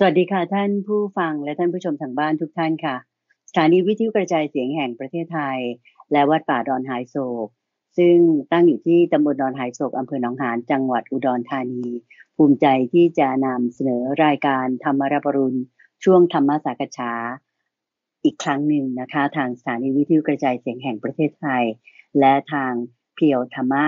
สวัสดีค่ะท่านผู้ฟังและท่านผู้ชมทางบ้านทุกท่านค่ะ สถานีวิทยุกระจายเสียงแห่งประเทศไทย และวัดป่าดอนหายโศก ซึ่งตั้งอยู่ที่ตำบลดอนหายโศกอำเภอหนองหานจังหวัดอุดรธานี ภูมิใจที่จะนำเสนอรายการธรรมรับรุณ ช่วงธรรมสากษาอีกครั้งหนึ่งนะคะทางสถานีวิทยุกระจายเสียงแห่งประเทศไทย และทางเพียวธรรมะ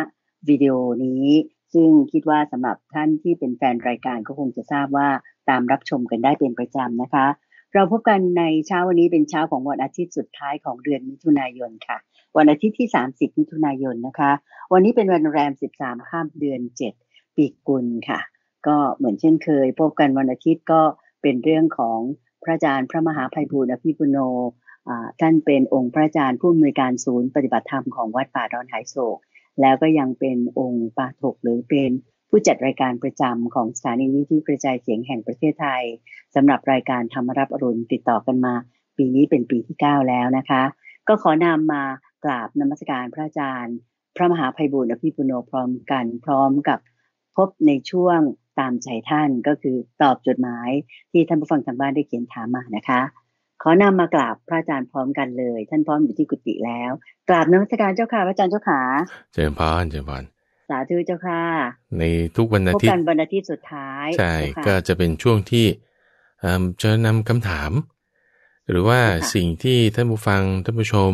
วิดีโอนี้ ซึ่งคิดว่าสำหรับท่านที่เป็นแฟนรายการก็คงจะทราบว่าตามรับชมกันได้เป็นประจำนะคะ เราพบกันในเช้าวันนี้เป็นเช้าของวันอาทิตย์สุดท้ายของเดือนมิถุนายนค่ะ วันอาทิตย์ที่ 30 มิถุนายนนะคะ วันนี้เป็นวันแรม 13 ข้ามเดือน 7 ปีกุลค่ะ ก็เหมือนเช่นเคย พบกันวันอาทิตย์ก็เป็นเรื่องของพระอาจารย์พระมหาภัยบูร์อภิปุโนท่านเป็นองค์พระอาจารย์ผู้อำนวยการศูนย์ปฏิบัติธรรมของวัดป่าดอนหายโศก แล้วก็ยังเป็นองค์ปาถกหรือเป็นผู้จัดรายการประจำของสถานีวิทยุกระจายเสียงแห่งประเทศไทยสำหรับรายการธรรมรับอรุณติดต่อกันมาปีนี้เป็นปีที่ 9 แล้วนะคะ ก็ขอนำมากราบนมัสการพระอาจารย์พระมหาภัยบุญอภิปุโนพร้อมกันพร้อมกับพบในช่วงตามใจท่านก็คือตอบจดหมายที่ท่านผู้ฟังทางบ้านได้เขียนถามมานะคะ ขอนำมากราบพระอาจารย์พร้อมกันเลย ท่านพร้อมอยู่ที่กุฏิแล้วกราบนมัสการเจ้าค่ะพระอาจารย์เจ้าขาเจริญพานเจริญพานสาธุเจ้าค่ะในทุกวันอาทิตย์พบกันวันอาทิตย์สุดท้าย ใช่ก็จะเป็นช่วงที่จะนำคำถาม หรือว่าสิ่งที่ท่านผู้ฟัง ท่านผู้ชม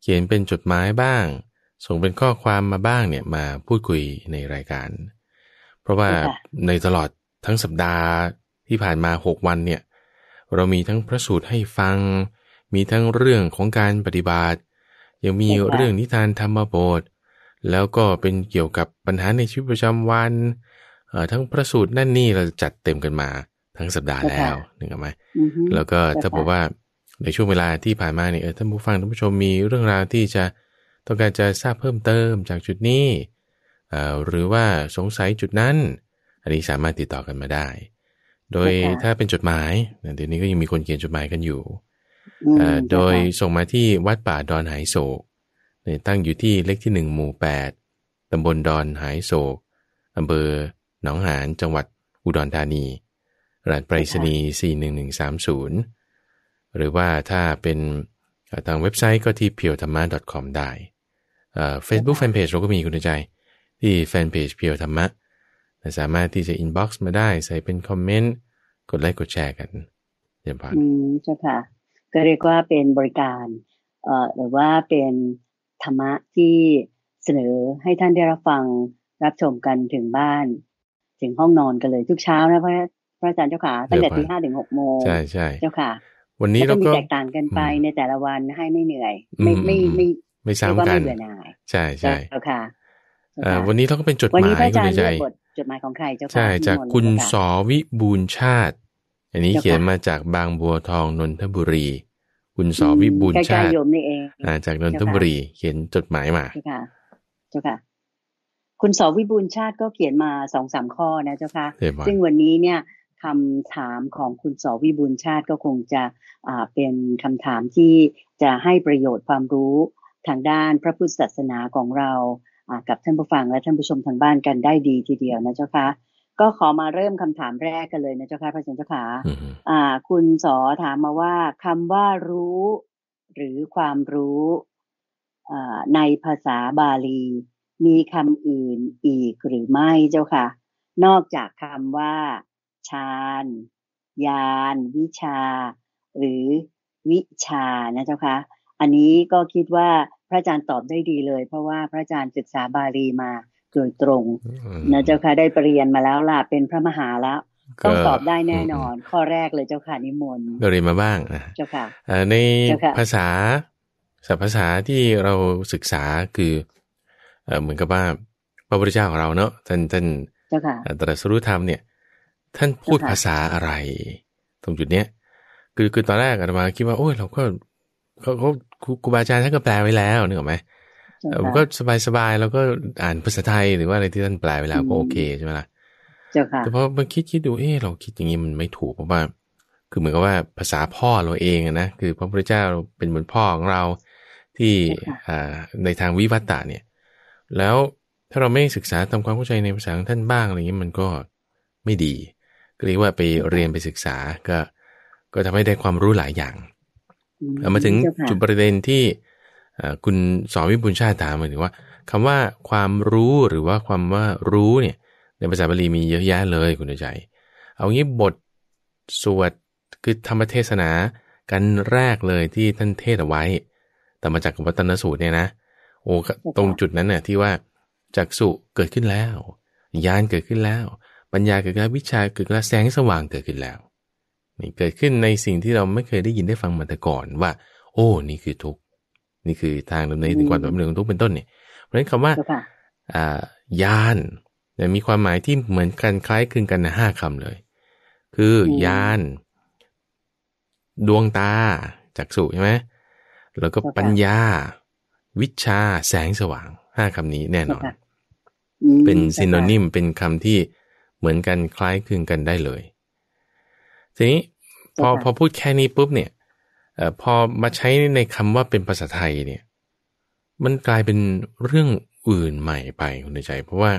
เขียนเป็นจดหมายบ้าง ส่งเป็นข้อความมาบ้างเนี่ยมาพูดคุยในรายการ เพราะว่าในตลอดทั้งสัปดาห์ที่ผ่านมา 6 วันเนี่ย เรามีทั้งพระสูตรให้ฟัง มีทั้งเรื่องของการปฏิบัติ ยังมีเรื่องนิทานธรรมบทแล้วก็เป็นเกี่ยวกับปัญหาในชีวิตประจำวันทั้งประสูตรนั่นนี่เราจัดเต็มกันมาทั้งสัปดาห์แล้วนึกออกไหมแล้วก็ถ้าบอกว่าในช่วงเวลาที่ผ่านมาเนี่ยท่านผู้ฟังท่านผู้ชมมีเรื่องราวที่จะต้องการจะทราบเพิ่มเติมจากจุดนี้หรือว่าสงสัยจุดนั้น อันนี้สามารถติดต่อกันมาได้ โดยถ้าเป็นจดหมายเดี๋ยวนี้ก็ยังมีคนเขียนจดหมายกันอยู่โดยส่งมาที่วัดป่าดอนหายโศกตั้งอยู่ที่เลขที่1หมู่8ตำบลดอนหายโศกอำเภอหนองหานจังหวัดอุดรธานีรหัสไปรษณีย์41130หรือว่าถ้าเป็นทางเว็บไซต์ก็ที่เพียวธรรมะ .com ได้เฟซบุ๊กแฟนเพจเราก็มีคุณใจ ที่แฟนเพจเพียวธรรมะสามารถที่จะอินบ็อกซ์มาได้ใส่เป็นคอมเมนต์ กดไลค์กดแชร์กันเยี่ยมพอืมใช่ค่ะก็เรียกว่าเป็นบริการเอ่อหรือว่าเป็นธรรมะที่เสนอให้ท่านได้รับฟังรับชมกันถึงบ้าน ถึงห้องนอนกันเลย ทุกเช้านะพระพระอาจารย์เจ้าค่ะ ตั้งแต่ตีห้าถึงหกโมงใช่ใช่เจ้าค่ะ วันนี้เราก็แตกต่างกันไปในแต่ละวันให้ไม่เหนื่อย ไม่ไม่ไม่ไม่ซ้ำกันไม่เื่อหน่ายใช่ใช่เจ้าค่ะวันนี้เราก็เป็นจดหมายคุณใจจดหมายของใครเจ้าค่ะใช่จากคุณสวิบูลชาติ อันนี้เขียนมาจากบางบัวทองนนทบุรีคุณสอวิบูลชาติจากนนทบุรีเขียนจดหมายมาคเจ้าค่ะ คุณสอวิบูลชาติก็เขียนมาสองสามข้อนะเจ้าค่ะซึ่งวันนี้เนี่ยคำถามของคุณสอวิบูลชาติก็คงจะเป็นคำถามที่จะให้ประโยชน์ความรู้ทางด้านพระพุทธศาสนาของเรา กับท่านผู้ฟังและท่านผู้ชมทางบ้านกันได้ดีทีเดียวนะเจ้าค่ะก็ขอมาเริ่มคำถามแรกกันเลยนะเจ้าค่ะพระสิ์เจ้าขาอ่าคุณสอถามมาว่า คำว่ารู้หรือความรู้ อ่าในภาษาบาลี มีคำอื่นอีกหรือไม่เจ้าค่ะนอกจากคำว่าฌานญาณวิชา หรือวิชานะเจ้าค่ะอันนี้ก็คิดว่าพระอาจารย์ตอบได้ดีเลยเพราะว่าพระอาจารย์ศึกษาบาลีมาโดยตรงนะเจ้าค่ะได้ปรริญนมาแล้วล่ะเป็นพระมหาแลวต้องตอบได้แน่นอน ข้อแรกเลยเจ้าค่ะ นิมนต์เรียนมาบ้างนะเจ้าค่ะในภาษาศัพท์ภาษาที่เราศึกษาคือ เหมือนกับว่าพระพุทธเจ้าของเราเนาะท่านท่านตรัสรู้ธรรมเนี่ยท่านพูดภาษาอะไร ตรงจุดเนี้ยคือคือตอนแรกอาตมา คิดว่าโอ้ยเราก็เขาเขาครูบาอาจารย์ท่านก็แปลไว้แล้วนึกออกไหมราก็สบายๆ แล้วก็อ่านภาษาไทยหรือว่าอะไรที่ท่านแปลเวลา ก็โอเคใช่ไหมล่ะ แต่พอมาคิดคิดดู เออเราคิดอย่างนี้มันไม่ถูกเพราะว่า คือเหมือนกับว่าภาษาพ่อเราเองนะ คือพระพุทธเจ้าเป็นเหมือนพ่อของเราที่ในทางวิวัตตะเนี่ย แล้วถ้าเราไม่ศึกษาทำความเข้าใจในภาษาของท่านบ้างอะไรเงี้ยมันก็ไม่ดี ก็เรียกว่าไปเรียนไปศึกษาก็ก็ทำให้ได้ความรู้หลายอย่างมาถึงจุดประเด็นที่คุณสอนวิบุญชาติถามมาถึงว่า คำว่าความรู้หรือว่าความว่ารู้เนี่ย ในภาษาบาลีมีเยอะแยะเลยคุณใจ เอางี้บทสวดคือธรรมเทศนากันแรกเลยที่ท่านเทศเอาไว้แต่มาจากวัตนสูตรเนี่ยนะ โอ้ตรงจุดนั้นน่ยที่ว่าจักสุเกิดขึ้นแล้วญาณเกิดขึ้นแล้วปัญญาเกิดขึ้นวิชาเกิดขึ้นแสงสว่างเกิดขึ้นแล้วนี่เกิดขึ้นในสิ่งที่เราไม่เคยได้ยินได้ฟังมาแต่ก่อนว่า โอ้นี่คือทุกขนี่คือทางดำเนินถึงความดำเนินของทุกเป็นต้นเนี่ยเพราะฉะนั้นคำว่า อ่า ยาน มีความหมายที่เหมือนกันคล้ายคลึงกันห้าคำเลย คือยาน ดวงตา จักษุใช่ไหม แล้วก็ปัญญา วิชาแสงสว่างห้าคำนี้แน่นอน เป็นซินโนนิมเป็นคำที่เหมือนกันคล้ายคลึงกันได้เลย ทีนี้ พอพอพูดแค่นี้ปุ๊บเนี่ยพอมาใช้ในคำว่าเป็นภาษาไทยเนี่ย มันกลายเป็นเรื่องอื่นใหม่ไปคุณใจ เพราะว่า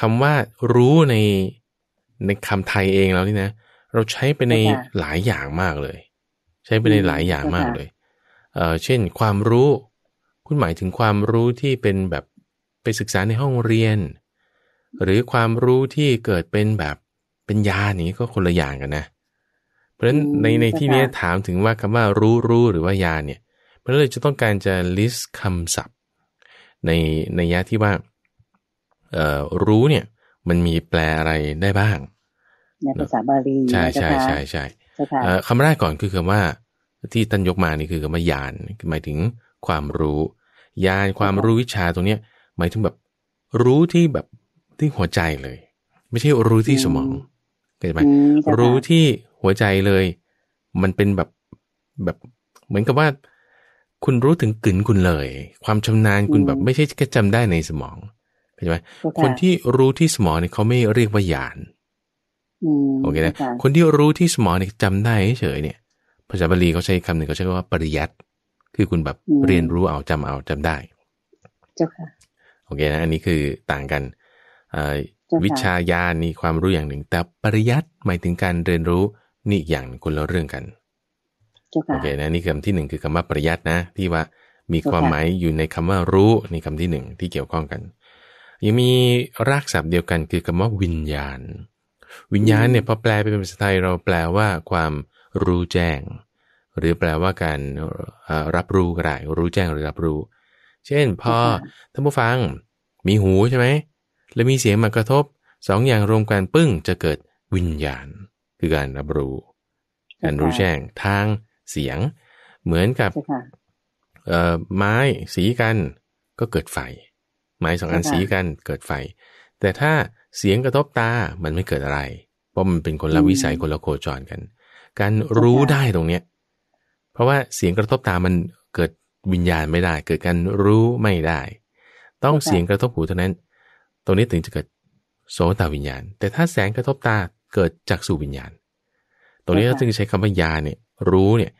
คำว่ารู้ในในคำไทยเองแล้วนี่นะเราใช้ไปในหลายอย่างมากเลย ใช้ไปในหลายอย่างมากเลย เช่นความรู้คุณหมายถึงความรู้ที่เป็นแบบไปศึกษาในห้องเรียน หรือความรู้ที่เกิดเป็นแบบเป็นยางนี้ก็คนละอย่างกันนะเพราะฉะนั้นในในที่นี้ถามถึงว่าคำว่ารู้รู้หรือว่ายาเนี่ย เพราะฉะนั้นเลยจะต้องการจะ list คำศัพท์ ในในยะที่ว่ารู้เนี่ย มันมีแปลอะไรได้บ้าง ในภาษาบาลีใช่ใช่ใช่ใช่คำแรกก่อนคือคำว่า ที่ท่านยกมานี่คือคำว่ายานหมายถึงความรู้ยานความรู้วิชาตรงเนี้ย หมายถึงแบบรู้ที่แบบที่หัวใจเลย ไม่ใช่รู้ที่สมองเข้าใจไหมรู้ที่หัวใจเลย มันเป็นแบบแบบเหมือนกับว่า คุณรู้ถึงกลืนคุณเลย ความชำนาญคุณแบบไม่ใช่แค่จำได้ในสมองเข้าใจไหมคนที่รู้ที่สมองเนี่ยเขาไม่เรียกว่าญาณโอเคนะคนที่รู้ที่สมองเนี่ยจำได้เฉยเนี่ยภาษาบาลีเขาใช้คำหนึ่งเขาใช้ว่าปริยัติคือคุณแบบเรียนรู้เอาจำ เอาจำได้เจ้าค่ะโอเคนะอันนี้คือต่างกันวิชาญาณนี่ความรู้อย่างหนึ่ง แต่ปริยัติหมายถึงการเรียนรู้นี่อีกอย่างคนละเรื่องกัน โอเคนะนี่คำที่หนึ่งคือคำว่าประยัดนะที่ว่ามีความหมายอยู่ในคำว่ารู้นี่คำที่หนึ่งที่เกี่ยวข้องกัน ยังมีรากศัพท์เดียวกันคือคำว่าวิญญาณ วิญญาณเนี่ยพอแปลเป็นภาษาไทยเราแปลว่า ความรู้แจ้งหรือแปลว่าการรับรู้ก็ได้รู้แจ้งหรือรับรู้ เช่น พอท่านผู้ฟังมีหูใช่ไหมแล้วมีเสียงมากระทบสองอย่างรวมกันปึ้งจะเกิดวิญญาณคือการรับรู้การรู้แจ้งทางเสียง เหมือนกับไม้สีกันก็เกิดไฟ ไม้สองอันสีกันเกิดไฟ แต่ถ้าเสียงกระทบตา มันไม่เกิดอะไร เพราะมันเป็นคนละวิสัยคนละโคจรกัน การรู้ได้ตรงเนี้ยเพราะว่าเสียงกระทบตามันเกิดวิญญาณไม่ได้ เกิดการรู้ไม่ได้ ต้องเสียงกระทบหูเท่านั้น ตรงนี้ถึงจะเกิดโสตวิญญาณ แต่ถ้าแสงกระทบตาเกิดจากสู่วิญญาณตรงนี้เราจึงใช้คำว่ายาเนี่ย รู้เนี่ย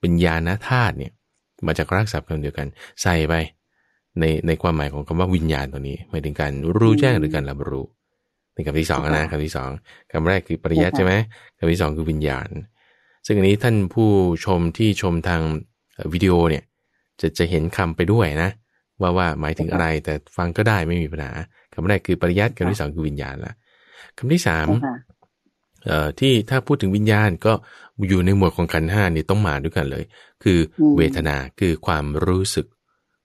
เป็นญาณธาตุเนี่ยมาจากรากศัพท์คำเดียวกันใส่ไปในในความหมายของคำว่าวิญญาณตรงนี้หมายถึงการรู้แจ้งหรือการรับรู้ในคำที่สองนะคำที่สองคำแรกคือปริยัติใช่ไหมคำที่สองคือวิญญาณ ซึ่งอันนี้ท่านผู้ชมที่ชมทางวิดีโอเนี่ย จะจะเห็นคำไปด้วยนะ ว่าว่าหมายถึงอะไร แต่ฟังก็ได้ไม่มีปัญหาคำแรกคือปริยัติคำที่สองคือวิญญาณละคำที่สามที่ถ้าพูดถึงวิญญาณก็อยู่ในหมวดของขันห้านี่ต้องมาด้วยกันเลย คือเวทนาคือความรู้สึก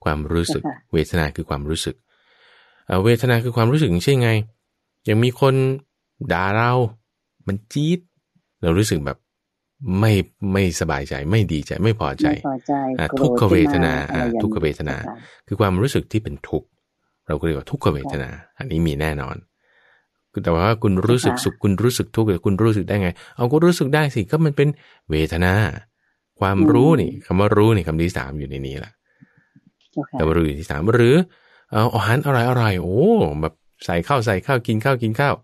ความรู้สึก เวทนาคือความรู้สึก เวทนาคือความรู้สึกใช่ไง ยังมีคนด่าเรามันจี๊ดเรารู้สึกแบบไม่ไม่สบายใจ ไม่ดีใจไม่พอใจทุกขเวทนาทุกขเวทนา คือความรู้สึกที่เป็นทุกข์เราก็เรียกว่าทุกขเวทนา อันนี้มีแน่นอนแต่ว่าคุณรู้สึกสุขคุณรู้สึกทุกข์แต่คุณรู้สึกได้ไง เอาก็รู้สึกได้สิ ก็มันเป็นเวทนา ความรู้นี่คำว่ารู้นี่คำที่สามอยู่ในนี้แหละคำรู้อยู่ที่สามหรือเอาอาหารอร่อยอร่อยโอ้แบบใส่ข้าวใส่ข้าวกินข้าวกินข้าว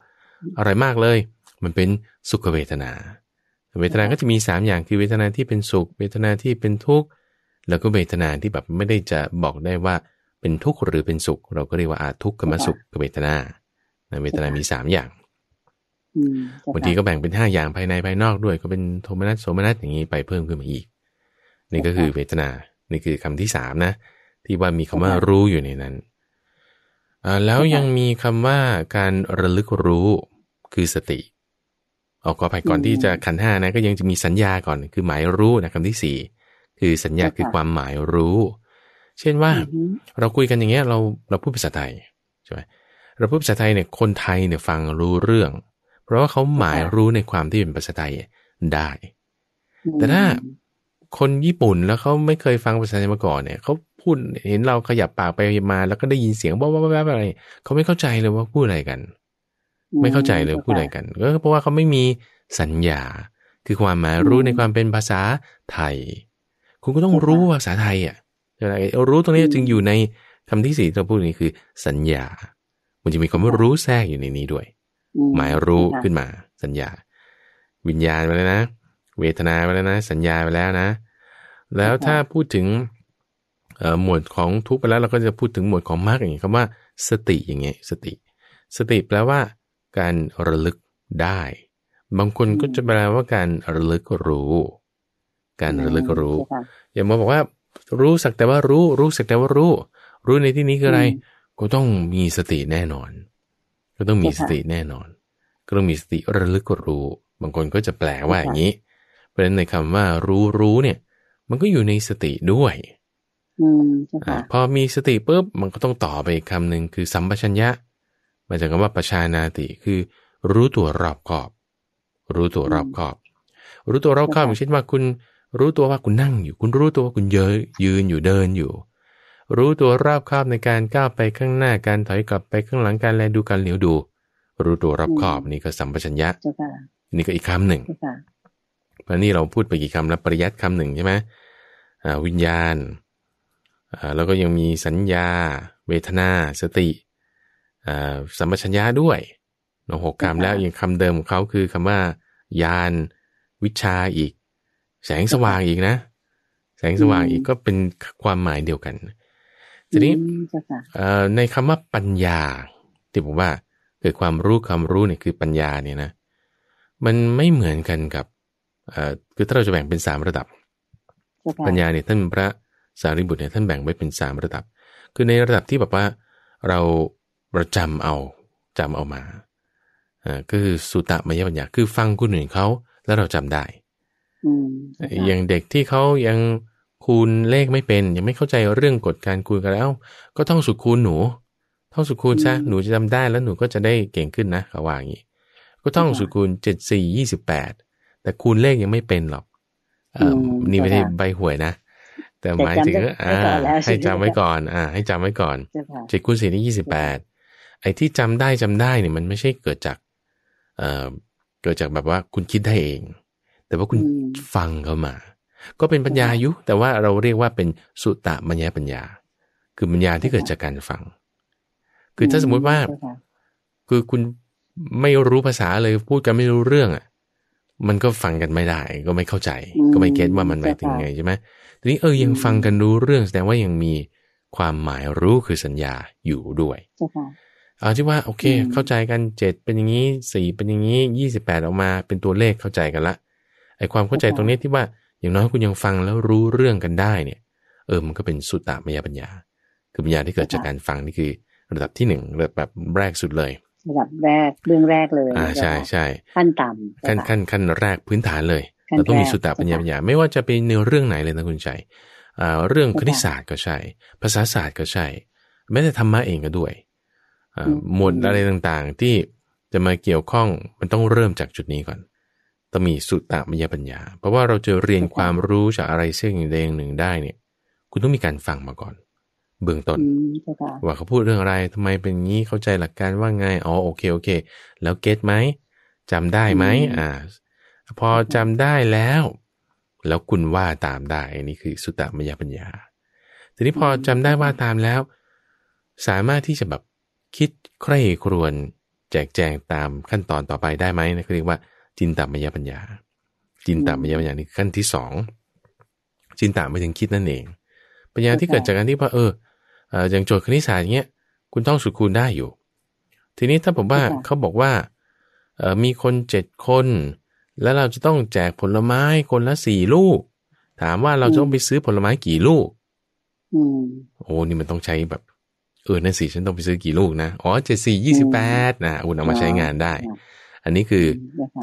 อร่อยมากเลย มันเป็นสุขเวทนา เวทนาก็จะมีสามอย่างคือเวทนาที่เป็นสุขเวทนาที่เป็นทุกข์แล้วก็เวทนาที่แบบไม่ได้จะบอกได้ว่าเป็นทุกข์หรือเป็นสุข เราก็เรียกว่าอาทุกขกับมสุขเวทนาเวทนามีสามอย่างบางทีก็แบ่งเป็นห้าอย่างภายในภายนอกด้วยก็เป็นโทมนัสโสมนัสอย่างนี้ไปเพิ่มขึ้นมาอีก นี่ก็คือเวทนา นี่คือคำที่สามนะ ที่ว่ามีคำว่ารู้อยู่ในนั้นแล้วยังมีคำว่าการระลึกรู้ คือสติออก่อไปก่อนที่จะขันห้านะ ก็ยังจะมีสัญญาก่อน คือหมายรู้นะคำที่สี่ คือสัญญาคือความหมายรู้ เช่นว่า เราคุยกันอย่างเงี้ย เราเราพูดภาษาไทยใช่ไหมระพูดภาษาไทยเนี่ยคนไทยเนี่ยฟังรู้เรื่อง เพราะว่าเขาหมายรู้ในความที่เป็นภาษาไทยได้ แต่ถ้าคนญี่ปุ่นแล้วเขาไม่เคยฟังภาษาไทยมาก่อนเนี่ยเขาพูดเห็นเราขยับปากไปมา แล้วก็ได้ยินเสียงบ๊าบบาอะไรเขาไม่เข้าใจเลยว่าพูดอะไรกัน ไม่เข้าใจเลยพูดอะไรกันก็เพราะว่าเขาไม่มีสัญญา คือความหมายรู้ในความเป็นภาษาไทย คุณก็ต้องรู้ภาษาไทยอ่ะรู้ตรงนี้จึงอยู่ในคำที่สี่เราพูดนี้คือสัญญามันจะมีความรู้แทรกอยู่ในนี้ด้วย หมายรู้ขึ้นมา สัญญา วิญญาณไปแล้วนะ เวทนาไปแล้วนะ สัญญาไปแล้วนะ แล้วถ้าพูดถึงหมวดของทุกไปแล้ว เราก็จะพูดถึงหมวดของมรรคอย่างี้คำว่า สติอย่างเงี้ยสติ สติแปลว่า การระลึกได้ บางคนก็จะแปลว่าการระลึกรู้ การระลึกรู้ อย่ามาบอกว่ารู้สักแต่ว่ารู้รู้สักแต่ว่ารู้ รู้ในที่นี้คืออะไรก็ต้องมีสติแน่นอน ก็ต้องมีสติแน่นอน ก็ต้องมีสติระลึกรู้ บางคนก็จะแปลว่าอย่างนี้ เพราะฉะนั้นในคำว่ารู้รู้เนี่ย มันก็อยู่ในสติด้วยอพอมีสติปุ๊บมันก็ต้องต่อไปคำหนึ่งคือสัมปชัญญะมาจากคำว่าปชานาติคือ รู้ตัวรอบขอบ รู้ตัวรอบขอบ รู้ตัวรอบขอบอย่างเช่นว่าคุณรู้ตัวว่าคุณนั่งอยู่ คุณรู้ตัวว่าคุณเยยืนอยู่เดินอยู่รู้ตัวรอบคอบในการก้าวไปข้างหน้าการถอยกลับไปข้างหลังการแลดูการเหลียวดู รู้ตัวรอบคอบนี่ก็สัมปชัญญะนี่ก็อีกคำหนึ่งเพราะนี่เราพูดไปกี่คำแล้วปริยัติคำหนึ่งใช่ไหมวิญญาณแล้วก็ยังมีสัญญา เวทนาสติสัมปชัญญะด้วยหกคำแล้วยังคำเดิมของเขาคือคำว่า ยาน วิชาอีก แสงสว่างอีกนะ แสงสว่างอีกก็เป็นความหมายเดียวกันเทีนี้ในคำว่าปัญญาที่ผมว่าเกิดความรู้ความรู้เนี่ยคือปัญญาเนี่ยนะ มันไม่เหมือนกันกับคือถ้าเราจะแบ่งเป็นสามระดับ ปัญญาเนี่ยท่านพระสารีบุตรเนี่ยท่านแบ่งไว้เป็นสามระดับ คือในระดับที่แบบว่า เราประจำเอาจำเอามาก็คือสุตตมยปัญญา คือฟังคนอื่นเขา แล้วเราจำได้อย่างเด็กที่เขายังคูณเลขไม่เป็นยังไม่เข้าใจเรื่องกฎการคูณกันแล้ว ก็ต้องสุดคูณหนูท่องสุดคูณซะหนูจะจาได้แล้วหนูก็จะได้เก่งขึ้นนะเขาว่าอย่างนี้ก็ต้องสุดคูณเจ็ดสี่ยี่สิบแปดแต่คูณเลขยังไม่เป็นหรอกอนี่ไม่ใช่ใบหวยนะ แต่หมายถึง อ่า ให้จำไว้ก่อน อ่าให้จำไว้ก่อนเจ็ดคูณสี่นี่ยี่สิบแปดไอ้ที่จำได้จำได้เนี่ยมันไม่ใช่เกิดจาก เอ่อเกิดจากแบบว่าคุณคิดได้เอง แต่ว่าคุณฟังเขามาก็เป็นปัญญาอยู่แต่ว่าเราเรียกว่าเป็นสุตตะมัญญปัญญา คือปัญญาที่เกิดจากการฟัง คือถ้าสมมุติว่า คือคุณไม่รู้ภาษาเลยพูดกันไม่รู้เรื่องอ่ะมันก็ฟังกันไม่ได้ก็ไม่เข้าใจ ก็ไม่เก็ตว่ามันหมายถึงไงใช่ไหมทีนี้เออ ยังฟังกันรู้เรื่อง แสดงว่ายังมีความหมายรู้คือสัญญาอยู่ด้วยเอาที่ว่าโอเคเข้าใจกันเจ็ดเป็นอย่างนี้ สี่เป็นอย่างนี้ยี่สิบแปดออกมาเป็นตัวเลขเข้าใจกันละไอความเข้าใจตรงนี้ที่ว่าอย่างน้อยคุณยังฟังแล้วรู้เรื่องกันได้เนี่ยเออมันก็เป็นสุตตามยปัญญา คือปัญญาที่เกิดจากการฟังนี่คือระดับที่หนึ่งระดับแรกสุดเลยระดับแรกเรื่องแรกเลยอ่าใช่ใช่ขั้นต่ำขั้นขั้นขั้นแรกพื้นฐานเลยเราต้องมีสุตตะปัญญาปัญญา ไม่ว่าจะเป็นในเรื่องไหนเลยนะคุณชัยอ่าเรื่องคณิตศาสตร์ก็ใช่ ภาษาศาสตร์ก็ใช่แม้แต่ธรรมะเองก็ด้วยอ่าหมวดอะไรต่างๆที่จะมาเกี่ยวข้องมันต้องเริ่มจากจุดนี้ก่อนต้องมีสุตตะมยปัญญา เพราะว่าเราจะเรียนความรู้จากอะไรเส้นใดหนึ่งได้เนี่ย คุณต้องมีการฟังมาก่อน เบื้องต้น ว่าเขาพูดเรื่องอะไรทำไมเป็นงี้ เข้าใจหลักการว่าไง อ๋อโอเคโอเค แล้วเก็ตไหมจำได้ไหม อ่า พอจำได้แล้ว แล้วคุณว่าตามได้อันนี้คือสุตตะมยปัญญา ทีนี้พอจำได้ว่าตามแล้ว สามารถที่จะแบบคิดใคร่ครวญแจกแจงตามขั้นตอนต่อไปได้ไหมนะเรียกว่าจินตามยปัญญา จินตามยปัญญานี่ขั้นที่สอง จินตามไปถึงคิดนั่นเอง ปัญญาที่เกิดจากการที่ว่าเออ อย่างโจทย์คณิตศาสตร์อย่างเงี้ย คุณต้องสุดคูณได้อยู่ ทีนี้ถ้าผมว่าเขาบอกว่ามีคนเจ็ดคน แล้วเราจะต้องแจกผลไม้คนละสี่ลูก ถามว่าเราจะต้องไปซื้อผลไม้กี่ลูกอโอ้นี่มันต้องใช้แบบ เออนั่นสิฉันต้องไปซื้อกี่ลูกนะ อ๋อเจ็ดสี่ยี่สิบแปดนะอุณเอามาใช้งานได้อันนี้คือ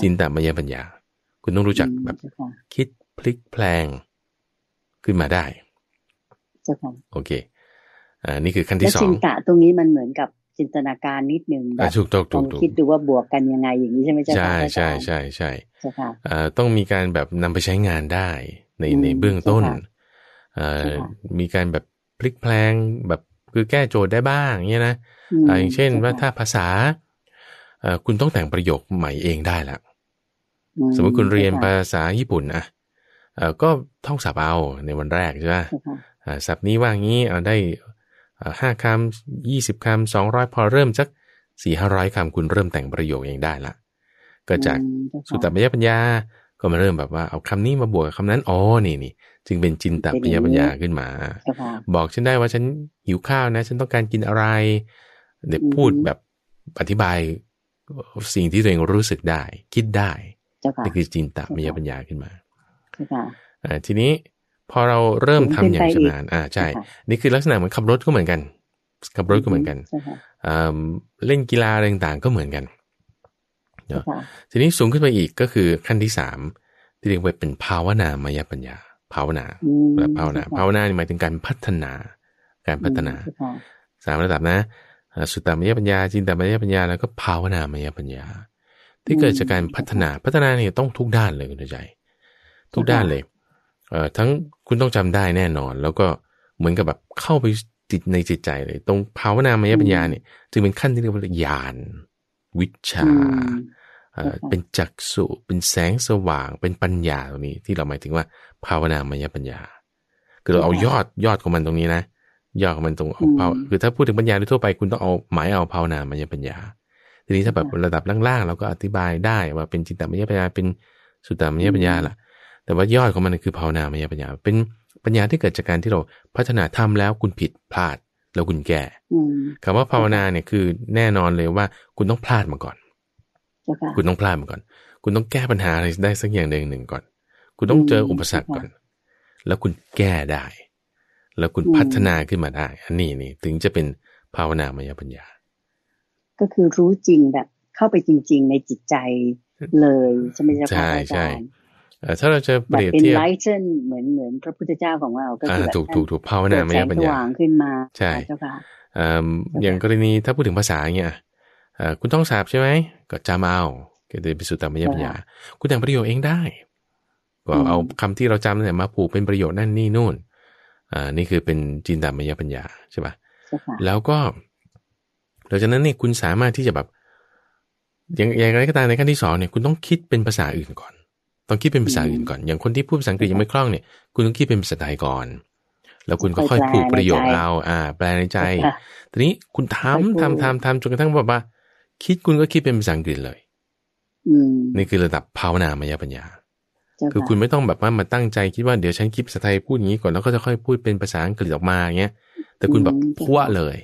จินตามยปัญญา คุณต้องรู้จักแบบ คิดพลิกแพลงขึ้นมาได้โอเคอ่านี่คือขั้นที่สองจินตะตรงนี้มันเหมือนกับจินตนาการนิดนึงแบบลองคิดดูว่าบวกกันยังไงอย่างนี้ใช่ไหมใช่ใช่ใช่ใช่ใช่อ่ต้องมีการแบบนำไปใช้งานได้ในในเบื้องต้น มีการแบบพลิกแพลงแบบคือแก้โจทย์ได้บ้างเนี้ยนะอย่างเช่นว่าถ้าภาษาคุณต้องแต่งประโยคใหม่เองได้ละสมมติคุณเรียนภาษาญี่ปุ่นอ่ะก็ท่องสับเอาในวันแรกใช่ไหมสับนี้ว่างี้เอาได้ห้าคำยี่สิบคำสองร้อยพอเริ่ม สักสี่ห้าร้อยคำคุณเริ่มแต่งประโยคเองได้ละก็จากสุตตปยปัญญาก็มาเริ่มแบบว่าเอาคำนี้มาบวกคำนั้นอ๋อนี่นี่จึงเป็นจินตปยปัญญาขึ้นมา บอกฉันได้ว่าฉันหิวข้าวนะ ฉันต้องการกินอะไรเดี๋ยวพูดแบบอธิบายสิ่งที่ตัวเองรู้สึกได้ คิดได้นี่คือจินตมยปัญญาขึ้นมาทีนี้พอเราเริ่มทำอย่างชำนาญ อ่าใช่ นี่คือลักษณะเหมือนขับรถก็เหมือนกัน ขับรถก็เหมือนกัน เล่นกีฬาต่างๆก็เหมือนกัน ทีนี้สูงขึ้นไปอีกก็คือขั้นที่สามที่เรียกว่าเป็นภาวนามายปัญญาภาวนาและภาวนา ภาวนาหมายถึงการพัฒนาการพัฒนา สามระดับนะสุตตมยปัญญาจินตมยปัญญาแล้วก็ภาวนามยปัญญา ที่เกิดจากการพัฒนาพัฒนาเนี่ยต้องทุกด้านเลยคุณใจ ทุกด้านเลยเอ่อทั้งคุณต้องจำได้แน่นอน แล้วก็เหมือนกับแบบเข้าไปจิตในจิตใจเลยตรงภาวนามยปัญญาเนี่ยจึงเป็นขั้นที่เรียกว่าญาณ วิชาเป็นจักษุเป็นแสงสว่างเป็นปัญญาตรงนี้ที่เราหมายถึงว่าภาวนามยปัญญาคือเราเอายอดยอดของมันตรงนี้นะย่อมันตรงเอาเภาคือถ้าพูดถึงปัญญาโดยทั่วไป คุณต้องเอาหมายเอาภาวนามัญญปัญญา ทีนี้ถ้าแบบระดับล่างๆเราก็อธิบายได้ว่าเป็นจิตตมัญญปัญญา เป็นสุตตมัญญปัญญาล่ะ แต่ว่ายอดของมันคือภาวนามัญญปัญญา เป็นปัญญาที่เกิดจากการที่เราพัฒนาทำแล้วคุณผิดพลาด แล้วคุณแก่คำว่าภาวนาเนี่ยคือแน่นอนเลยว่าคุณต้องพลาดมาก่อน คุณต้องพลาดมาก่อน คุณต้องแก้ปัญหาอะไรได้สักอย่างหนึ่งหนึ่งก่อน คุณต้องเจออุปสรรคก่อน แล้วคุณแก้ได้แล้วคุณพัฒนาขึ้นมาได้ อันนี้นี่ ถึงจะเป็นภาวนามยปัญญา ก็คือรู้จริงแบบเข้าไปจริง ๆในจิตใจเลยใช่ไหมพรับใช่ใช่ถ้าเราจะเปรียบเทียบเหมือนเหมือนพระพุทธเจ้าของเราก็คือถูกถูกถูกภาวนาไมยปัญญาขึ้นมา ใช่อย่างกรณีถ้าพูดถึงภาษาเนี่ยคุณต้องสาบใช่ไหมก็จำเอาก็จะ็ปสุตตามยปัญญา คุณแต่งประโยชน์เองได้ก็เอาคำที่เราจำเนี่ยมาผูกเป็นประโยชน์นั่นนี่นู่นอ่านี่คือเป็นจินตามยปัญญาใช่ปะ่ะ แล้วก็หลังจากนั้นเนี่ย คุณสามารถที่จะแบบ อย่างอย่างไรก็ตามในขั้นที่สองเนี่ยคุณต้องคิดเป็นภาษาอื่นก่อน ต้องคิดเป็นภาษาอื่นก่อน อย่างคนที่พูดภาษาอังกฤษยังไม่คล่องเนี่ยคุณต้องคิดเป็นภาษาไทยก่อน แล้วคุณก็ค่อยพูดประโยคเอาอ่า แปลในใจ ทีนี้คุณทำทำทำทำจนกระทั่งแบบว่า คิดคุณก็คิดเป็นภาษาอังกฤษเลย อืนี่คือระดับภาวนามยปัญญาคือคุณไม่ต้องแบบว่ามาตั้งใจคิดว่าเดี๋ยวฉันคิดภาษาไทยพูดอย่างนี้ก่อนแล้วก็จะค่อยพูดเป็นภาษาอังกฤษออกมาอย่างเงี้ย แต่คุณแบบพั่วเลย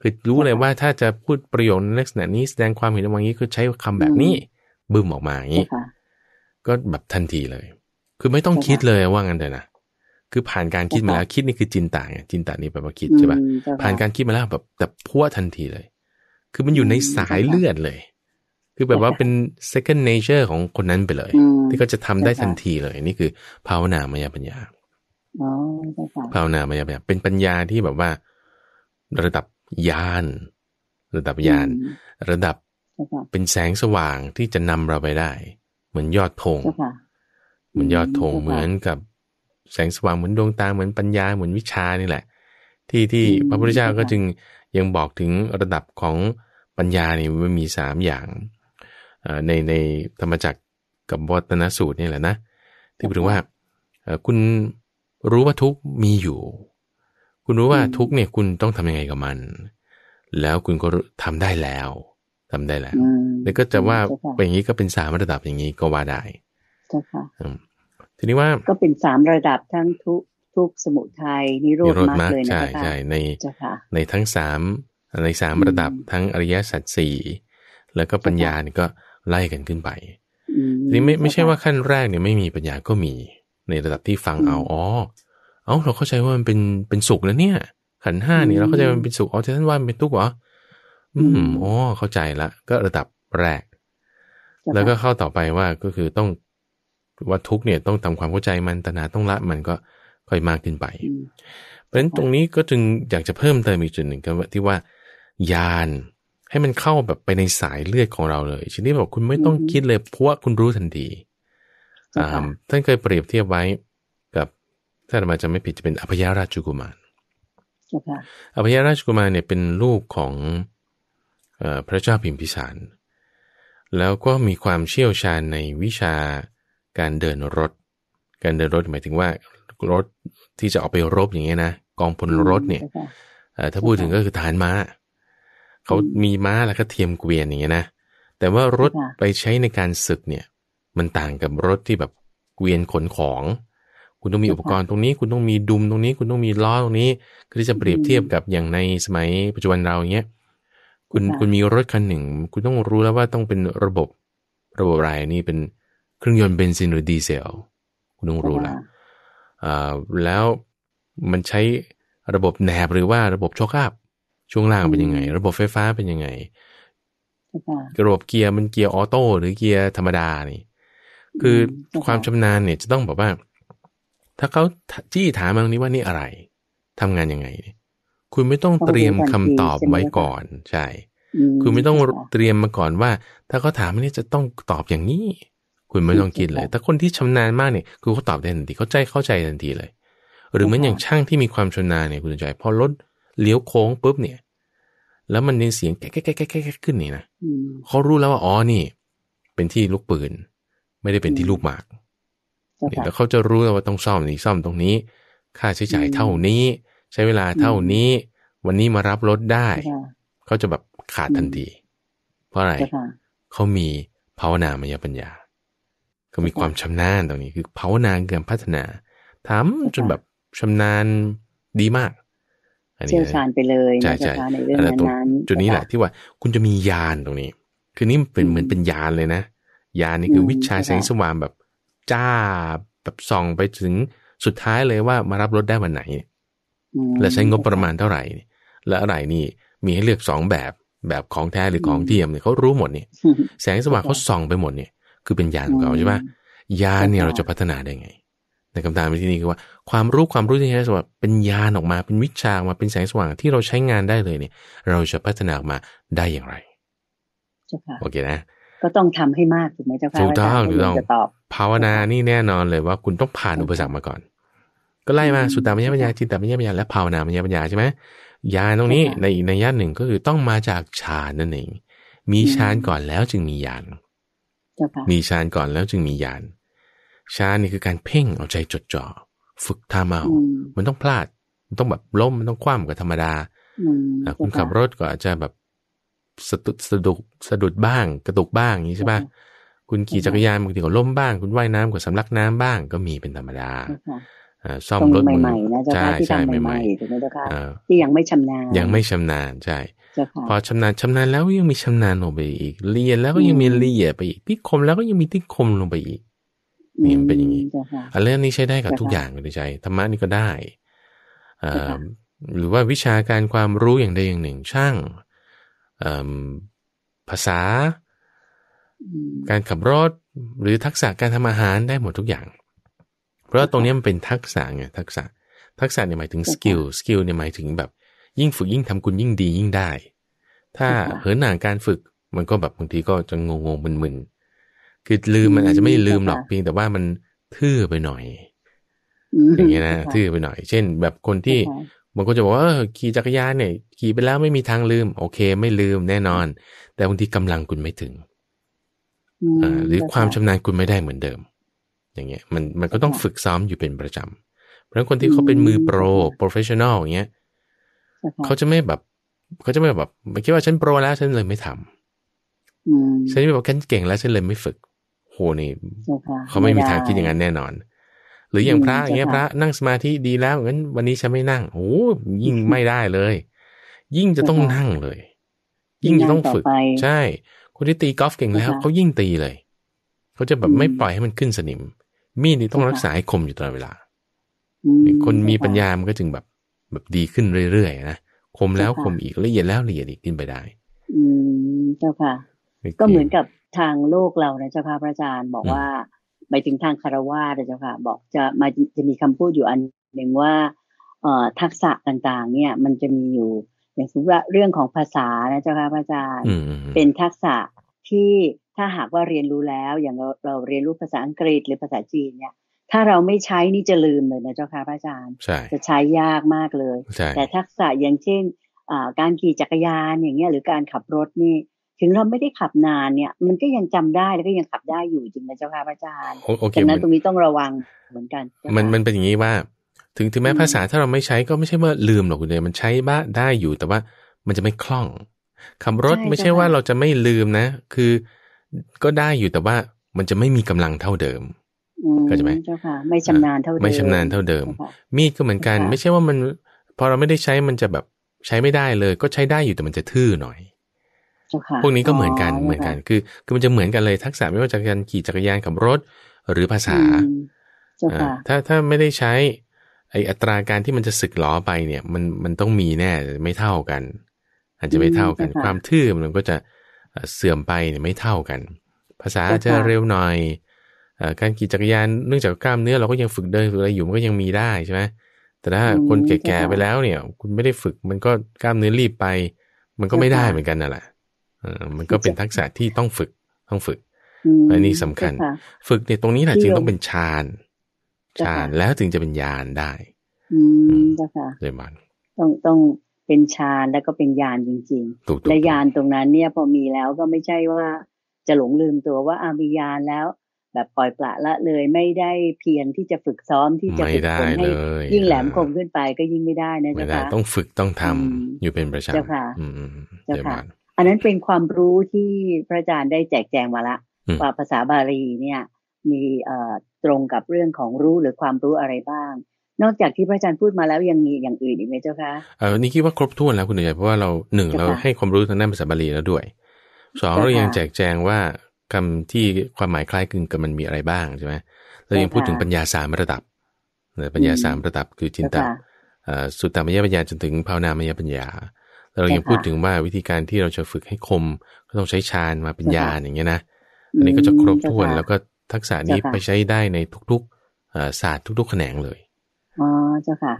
คือรู้เลยว่าถ้าจะพูดประโยคในลักษณะนี้แสดงความเห็นอย่างนี้คือใช้คำแบบนี้บึ้มออกมาอย่างนี้ ก็แบบทันทีเลย คือไม่ต้องคิดเลยว่างั้นเลยนะ คือผ่านการคิดมาแล้วคิดนี่คือจินต่าไงจินตานี่แปลว่าคิดใช่ป่ะ ผ่านการคิดมาแล้วแบบแต่พั่วทันทีเลย คือมันอยู่ในสายเลือดเลยคือแบบว่าเป็น second nature ของคนนั้นไปเลยที่เขาจะทำได้ทันทีเลย นี่คือ ภาวนามายปัญญาภาวนามายปัญญา เป็นปัญญาที่แบบว่าระดับยาน ระดับยานระดับเป็นแสงสว่างที่จะนำเราไปได้ เหมือนยอดธงเหมือนยอดธงเหมือนกับ แสงสว่างเหมือนดวงตาเหมือนปัญญาเหมือนวิชานี่แหละ ที่ที่พระพุทธเจ้าก็จึงยังบอกถึงระดับของปัญญานี่มันมีสามอย่างในในธรรมจักรกับวัตนสูตรนี่แหละนะที่พูดถึงว่าคุณรู้ว่าทุกมีอยู่ คุณรู้ว่าทุกเนี่ย คุณต้องทำยังไงกับมัน แล้วคุณก็ทำได้แล้ว ทำได้แล้วแล้วก็จะว่าเป็นอย่างนี้ก็เป็นสามระดับอย่างนี้ก็ว่าได้ค่ะทีนี้ว่าก็เป็นสามระดับทั้งทุกทุกสมุทัยนิโรธมากเลยนะใช่ใช่ในในทั้งสามในสามระดับทั้งอริยสัจสี่แล้วก็ปัญญาเนี่ยก็ไล่กันขึ้นไปทีนี้ไม่ไม่ใช่ว่าขั้นแรกเนี่ยไม่มีปัญญาก็มี ในระดับที่ฟังเอา อ๋อ เอาเราเข้าใจว่ามันเป็นเป็นสุขแล้วเนี่ย ขันห้านี่เราเข้าใจมันเป็นสุขอ๋อท่านว่ามันเป็นทุกข์เหรอ อืม อ๋อ เข้าใจละ ก็ระดับแรก แล้วก็เข้าต่อไปว่าก็คือต้องว่าทุกเนี่ยต้องทำความเข้าใจมันตนาต้องละมันก็ค่อยมากขึ้นไป เพราะฉะนั้นตรงนี้ก็จึงอยากจะเพิ่มเติมอีกจุดหนึ่งก็ที่ว่ายานให้มันเข้าแบบไปในสายเลือดของเราเลยชนิดบอกคุณไม่ต้องคิดเลยเพราะว่าคุณรู้ทันทีท่านเคยเปรียบเทียบไว้กับถ้าธรมาจะไม่ผิดจะเป็นอภยาราชกุมารอภยาราชกุมารเนี่ยเป็นลูกของพระเจ้าพิมพิสาร แล้วก็มีความเชี่ยวชาญในวิชา การเดินรถ การเดินรถหมายถึงว่า รถที่จะออกไปรบอย่างเงี้ยนะกองพลรถเนี่ยถ้าพูดถึงก็คือฐานม้าเขามีม้าแล้วก็เทียมเกวียนอย่างเงี้ยนะแต่ว่ารถไปใช้ในการศึกเนี่ยมันต่างกับรถที่แบบเกวียนขนของ คุณต้องมีอุปกรณ์ตรงนี้คุณต้องมีดุมตรงนี้คุณต้องมีล้อตรงนี้คือจะเปรียบเทียบกับอย่างในสมัยปัจจุบันเราอย่างเงี้ยคุณคุณมีรถคันหนึ่งคุณต้องรู้แล้วว่าต้องเป็นระบบระบบอะไรนี่เป็นเครื่องยนต์เบนซินหรือดีเซลคุณต้องรู้แล่าแล้วมันใช้ระบบแหนบหรือว่าระบบโชคอัพช่วงล่างเป็นยังไง ระบบไฟฟ้าเป็นยังไงระบบเกียร์มันเกียร์ออโต้หรือเกียร์ธรรมดานี่ คือความชำนาญเนี่ย จะต้องบอกว่า ถ้าเขาจี้ถามมางนี้ว่านี่อะไร ทำงานยังไง คุณไม่ต้องเตรียมคำตอบไว้ก่อนใช่คุณไม่ต้องเตรียมมาก่อนว่า ถ้าเขาถามเนี่จะต้องตอบอย่างนี้ คุณไม่ต้องคิดเลย แต่คนที่ชำนาญมากเนี่ยคือเขาตอบได้ทันทีเขาใจเข้าใจทันทีเลย หรือเหมือนอย่างช่างที่มีความชำนาญเนี่ยคุณใจพอลดเลี้ยวโค้งปุ๊บเนี่ย แล้วมันในเสียงแก๊กแก๊กแก๊กแก๊กขึ้นนี่นะเขารู้แล้วว่าอ๋อนี่ เป็นที่ลูกปืนไม่ได้เป็นที่ลูกหมาก่แล้วเขาจะรู้แล้วว่าต้องซ่อมนี่ซ่อมตรงนี้ ค่าใช้จ่ายเท่านี้ ใช้เวลาเท่านี้ วันนี้มารับรถได้ เขาจะแบบขาดทันที เพราะอะไร เขามีภาวนามยปัญญาเขามีความชำนาญตรงนี้ คือภาวนาเกินพัฒนาทำจนแบบชำนาญดีมากเชี่ยวชาญไปเลยใช่ใช่ในเรื่องนั้นจุดนี้แหละที่ว่าคุณจะมียานตรงนี้ คือนี่เป็นเหมือนเป็นยานเลยนะยานนี่คือวิชาแสงสว่างแบบจ้าแบบส่องไปถึงสุดท้ายเลยว่ามารับรถได้วันไหนและใช้งบประมาณเท่าไหร่และอะไรนี่มีให้เลือกสองแบบแบบของแท้หรือของเทียมเนี่ยเขารู้หมดนี่แสงสว่างเขาส่องไปหมดเนี่ยคือเป็นยานของเขาใช่ไหมยานเนี่ยเราจะพัฒนาได้ไงในคำถามที่นี่คือว่าความรู้ความรู้ที่ใช้สำหรับเป็นญาณออกมา เป็นวิชาออกมาเป็นแสงสว่าง ที่เราใช้งานได้เลยเนี่ย เราจะพัฒนาออกมาได้อย่างไรโอเคนะ ก็ต้องทำให้มากถูกไหมเจ้าค่ะถูกต้องถูกต้องภาวนานี่แน่นอนเลยว่าคุณต้องผ่านอุปสรรคมาก่อน ก็ไล่มาสุตตามัญญปัญญาจิตตามัญญปัญญาและภาวนามัญญปัญญาใช่ไหมญาณตรงนี้ในในญาณหนึ่งก็คือต้องมาจากฌานนั่นเองมีฌานก่อนแล้วจึงมีญาณมีฌานก่อนแล้วจึงมีญาณช้านี่คือการเพ่งเอาใจจดจ่อฝึกทำเอา มันต้องพลาด มันต้องแบบล้มมันต้องคว่ำกับธรรมดาคุณขับรถก็อาจจะแบบสะดุดสะดุดสะดุดบ้างกระตุกบ้างอย่างนี้ใช่ปะคุณขี่จักรยานบางทีก็ล้มบ้าง คุณว่ายน้ำก็สำลักน้ำบ้างก็มีเป็นธรรมดาซ่อมรถใหม่ๆนะเจ้าค่ะที่ทำใหม่ๆถูกไหมคะที่ยังไม่ชำนาญยังไม่ชำนาญใช่พอชำนาญชำนาญแล้วยังมีชำนาญลงไปอีก เรียนแล้วก็ยังมีเรียนไปอีกพิคมแล้วก็ยังมีที่คมลงไปอีกนี่มันเป็นอย่างนี้อันเรื่องนี้ใช้ได้กับทุกอย่างเลยใช่ธรรมะนี่ก็ได้ หรือว่าวิชาการความรู้อย่างใดอย่างหนึ่ง ช่างภาษา การขับรถ หรือทักษะการทำอาหารได้หมดทุกอย่าง เพราะตรงนี้มันเป็นทักษะไงทักษะ ทักษะเนี่ยหมายถึงสกิล สกิลเนี่ยหมายถึงแบบยิ่งฝึก ยิ่งทำคุณยิ่งดียิ่งได้ ถ้าเหินห่างการฝึกมันก็แบบบางทีก็จะงงงมึนนคือลืมมันอาจจะไม่ลืมหรอกเพียงแต่ว่ามันทื่อไปหน่อยอย่างเงี้ยนะทื่อไปหน่อย เช่นแบบคนที่บางคนจะบอกว่าขี่จักรยานเนี่ยขี่ไปแล้วไม่มีทางลืม โอเค ไม่ลืมแน่นอน แต่บางทีกำลังคุณไม่ถึงหรือความชำนาญคุณไม่ได้เหมือนเดิม อย่างเงี้ย มันมันก็ต้องฝึกซ้อมอยู่เป็นประจำเพราะคนที่เขาเป็นมือโปร professional อย่างเงี้ยเขาจะไม่แบบ เขาจะไม่แบบไม่คิดว่าฉันโปรแล้วฉันเลยไม่ทำฉันไม่บอกฉันเก่งแล้วฉันเลยไม่ฝึกโนี่เขาไม่มีทางคิดอย่างนั้นแน่นอน หรืออย่างพระอย่างเงี้ยพระนั่งสมาธิดีแล้วงั้น วันนี้ฉันไม่นั่งโอ้ยิ่งไม่ได้เลย ยิ่งจะต้องนั่งเลย ยิ่งจะต้องฝึกใช่ คนที่ตีกอล์ฟเก่งแล้วเขายิ่งตีเลยเขาจะแบบไม่ปล่อยให้มันขึ้นสนิม มีดนี่ต้องรักษาให้คมอยู่ตลอดเวลาคนมีปัญญามันก็จึงแบบแบบดีขึ้นเรื่อยๆนะคมแล้วคมอีกละเอียดแล้วละเอียดอีกขึ้นไปได้ อืมเจ้าค่ะก็เหมือนกับทางโลกเรานะเจ้าค่ะพระอาจารย์บอกว่าไมถึงทางคารวาสนะเจ้าค่ะบอกจะมาจะมีคำพูดอยู่อันหนึ่งว่าเอ่อทักษะต่างๆเนี่ยมันจะมีอยู่ อย่างสุม่าเรื่องของภาษานะเจ้าค่ะพระอาจารย์เป็นทักษะที่ถ้าหากว่าเรียนรู้แล้วอย่างเราเราเรียนรู้ภาษาอังกฤษหรือภาษาจีนเนี่ย ถ้าเราไม่ใช้นี่จะลืมเลยนะเจ้าค่ะพระอาจารย์จะใช้ยากมากเลยแต่ทักษะอย่างเช่น การขี่จักรยานอย่างเงี้ยหรือการขับรถนี่ถึงเราไม่ได้ขับนานเนี่ย มันก็ยังจำได้แล้วก็ยังขับได้อยู่จริงไหมเจ้าค่ะพระอาจารย์ดังนั้นตรงนี้ต้องระวังเหมือนกัน มันมันเป็นอย่างนี้ว่า ถึงถึงแม้ภาษาถ้าเราไม่ใช้ก็ไม่ใช่ว่าลืมหรอกคุณเดมันใช้บ้าได้อยู่แต่ว่ามันจะไม่คล่องขับรถไม่ใช่ว่าเราจะไม่ลืมนะ คือก็ได้อยู่แต่ว่ามันจะไม่มีกำลังเท่าเดิมก็ใช่ไหมเจ้าค่ะไม่ชำนาญเท่าเดิมไม่ชำนาญเท่าเดิม มีดก็เหมือนกัน ไม่ใช่ว่ามันพอเราไม่ได้ใช้มันจะแบบใช้ไม่ได้เลย ก็ใช้ได้อยู่แต่มันจะทื่อหน่อยพวกนี้ก็เหมือนกัน เหมือนกันคือคือมันจะเหมือนกันเลยทักษะไม่ว่าจะการขี่จักรยานกับรถหรือภาษา ถ้า ถ้าไม่ได้ใช้ไออัตราการที่มันจะสึกหลอไปเนี่ยมัน มันต้องมีแน่ไม่เท่ากันอาจจะไม่เท่ากัน ความทื่อมันก็จะเสื่อมไปเนี่ยไม่เท่ากัน ภาษาจะเร็วหน่อย การขี่จักรยานเนื่องจากกล้ามเนื้อเราก็ยังฝึกเดินฝึกอะไรอยู่มันก็ยังมีได้ใช่ไหมแต่ถ้าคนแก่ๆไปแล้วเนี่ย คุณไม่ได้ฝึกมันก็กล้ามเนื้อรีบไป มันก็ไม่ได้เหมือนกันนั่นแหละมันก็เป็นทักษะที่ต้องฝึก ต้องฝึกอันนี้สำคัญ ฝึกเนี่ยตรงนี้แหละจึงต้องเป็นฌาน ฌานแล้วถึงจะเป็นญาณได้ อืมค่ะเลยมนต้องต้องเป็นฌานแล้วก็เป็นญาณจริงๆ และญาณตรงนั้น เนี่ยพอมีแล้วก็ไม่ใช่ว่าจะหลงลืมตัวว่าอามีญาณแล้ว แบบปล่อยปละละเลยไม่ได้เพียงที่จะฝึกซ้อมที่จะฝึกฝนให้ยิ่งแหลมคมขึ้นไปก็ยิ่งไม่ได้นะจ๊คะต้องฝึกต้องทำอยู่เป็นประจำเจ้าค่ะเจ้าค่ะันนั้นเป็นความรู้ที่พระอาจารย์ได้แจกแจงมาละว่าภาษาบาลีเนี่ยมีตรงกับเรื่องของรู้หรือความรู้อะไรบ้าง นอกจากที่พระอาจารย์พูดมาแล้วยังมีอย่างอื่นอีกไหมเจ้าคะเออนี่คิดว่าครบถ้วนแล้วคุณหนุ่เพราะว่าเราหนึ่งเราให้ความรู้ทางด้านภาษาบาลีแล้วด้วยสองเรายังแจกแจงว่าคำที่ความหมายคล้ายคลึงกันมันมีอะไรบ้างใช่ไหมเรายังพูดถึงปัญญาสามระดับปัญญาสามระดับคือจินตสุตตามยปัญญาจนถึง ภาวนามยปัญญาเรายังพูดถึงว่าวิธีการที่เราจะฝึกให้คม ก็ต้องใช้ฌานมาเป็นญาณอย่างเงี้ยนะ อันนี้ก็จะครบถ้วนแล้วก็ทักษะนี้ไปใช้ได้ในทุกๆศาสตร์ทุกๆแขนงเลย อ๋อ เจ้าค่ะ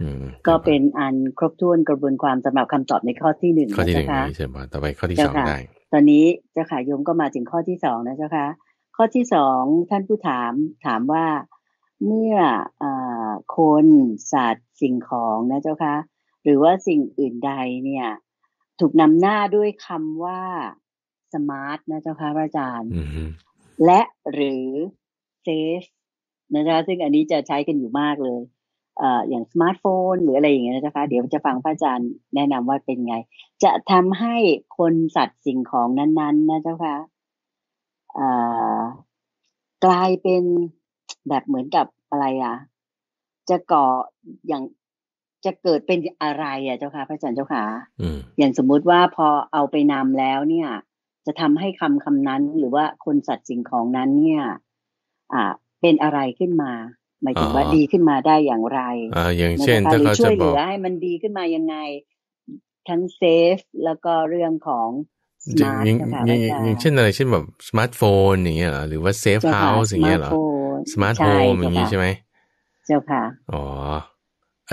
ก็เป็นอันครบถ้วนกระบวนความสำหรับคำตอบในข้อที่หนึ่งข้อที่หนึ่งใช่ไหมต่อไปข้อที่สองได้ตอนนี้เจ้าค่ะโยมก็มาถึงข้อที่สองนะเจ้าค่ะ ข้อที่สองท่านผู้ถามถามว่าเมื่ออคนสัตว์สิ่งของนะเจ้าค่ะหรือว่าสิ่งอื่นใดเนี่ยถูกนำหน้าด้วยคำว่าสมาร์ทนะเจ้าค่ะพระอาจารย์และหรือเซฟนะจ๊ะซึ่งอันนี้จะใช้กันอยู่มากเลย เอ่ออย่างสมาร์ทโฟนหรืออะไรอย่างเงี้ยนะเจ้าคะ เดี๋ยวจะฟังพระอาจารย์แนะนำว่าเป็นไง จะทำให้คนสัตว์สิ่งของนั้น ๆ นะเจ้าคะเอ่อกลายเป็นแบบเหมือนกับอะไรอ่ะ จะก่ออย่างจะเกิดเป็นอะไรอ่ะเจ้าค่ะพระอาจารย์เจ้าค่ะอย่างสมมุติว่าพอเอาไปนำแล้วเนี่ย จะทำให้คำคำนั้น หรือว่าคนสัตว์สิ่งของนั้นเนี่ย อ่า เป็นอะไรขึ้นมาหมายถึงว่าดีขึ้นมาได้อย่างไรอ่าอย่างเช่นถ้าเขาจะบอกให้มันดีขึ้นมายังไง ทั้งเซฟแล้วก็เรื่องของาอย่างอย่างเช่นอะไร เช่นแบบสมาร์ทโฟนอย่างเงี้ยเหรอหรือว่าเซฟเฮาส์อย่างเงี้ยเหรอสมาร์ทโฮมอย่างงี้ใช่ไหมเจ้าค่ะอ๋อ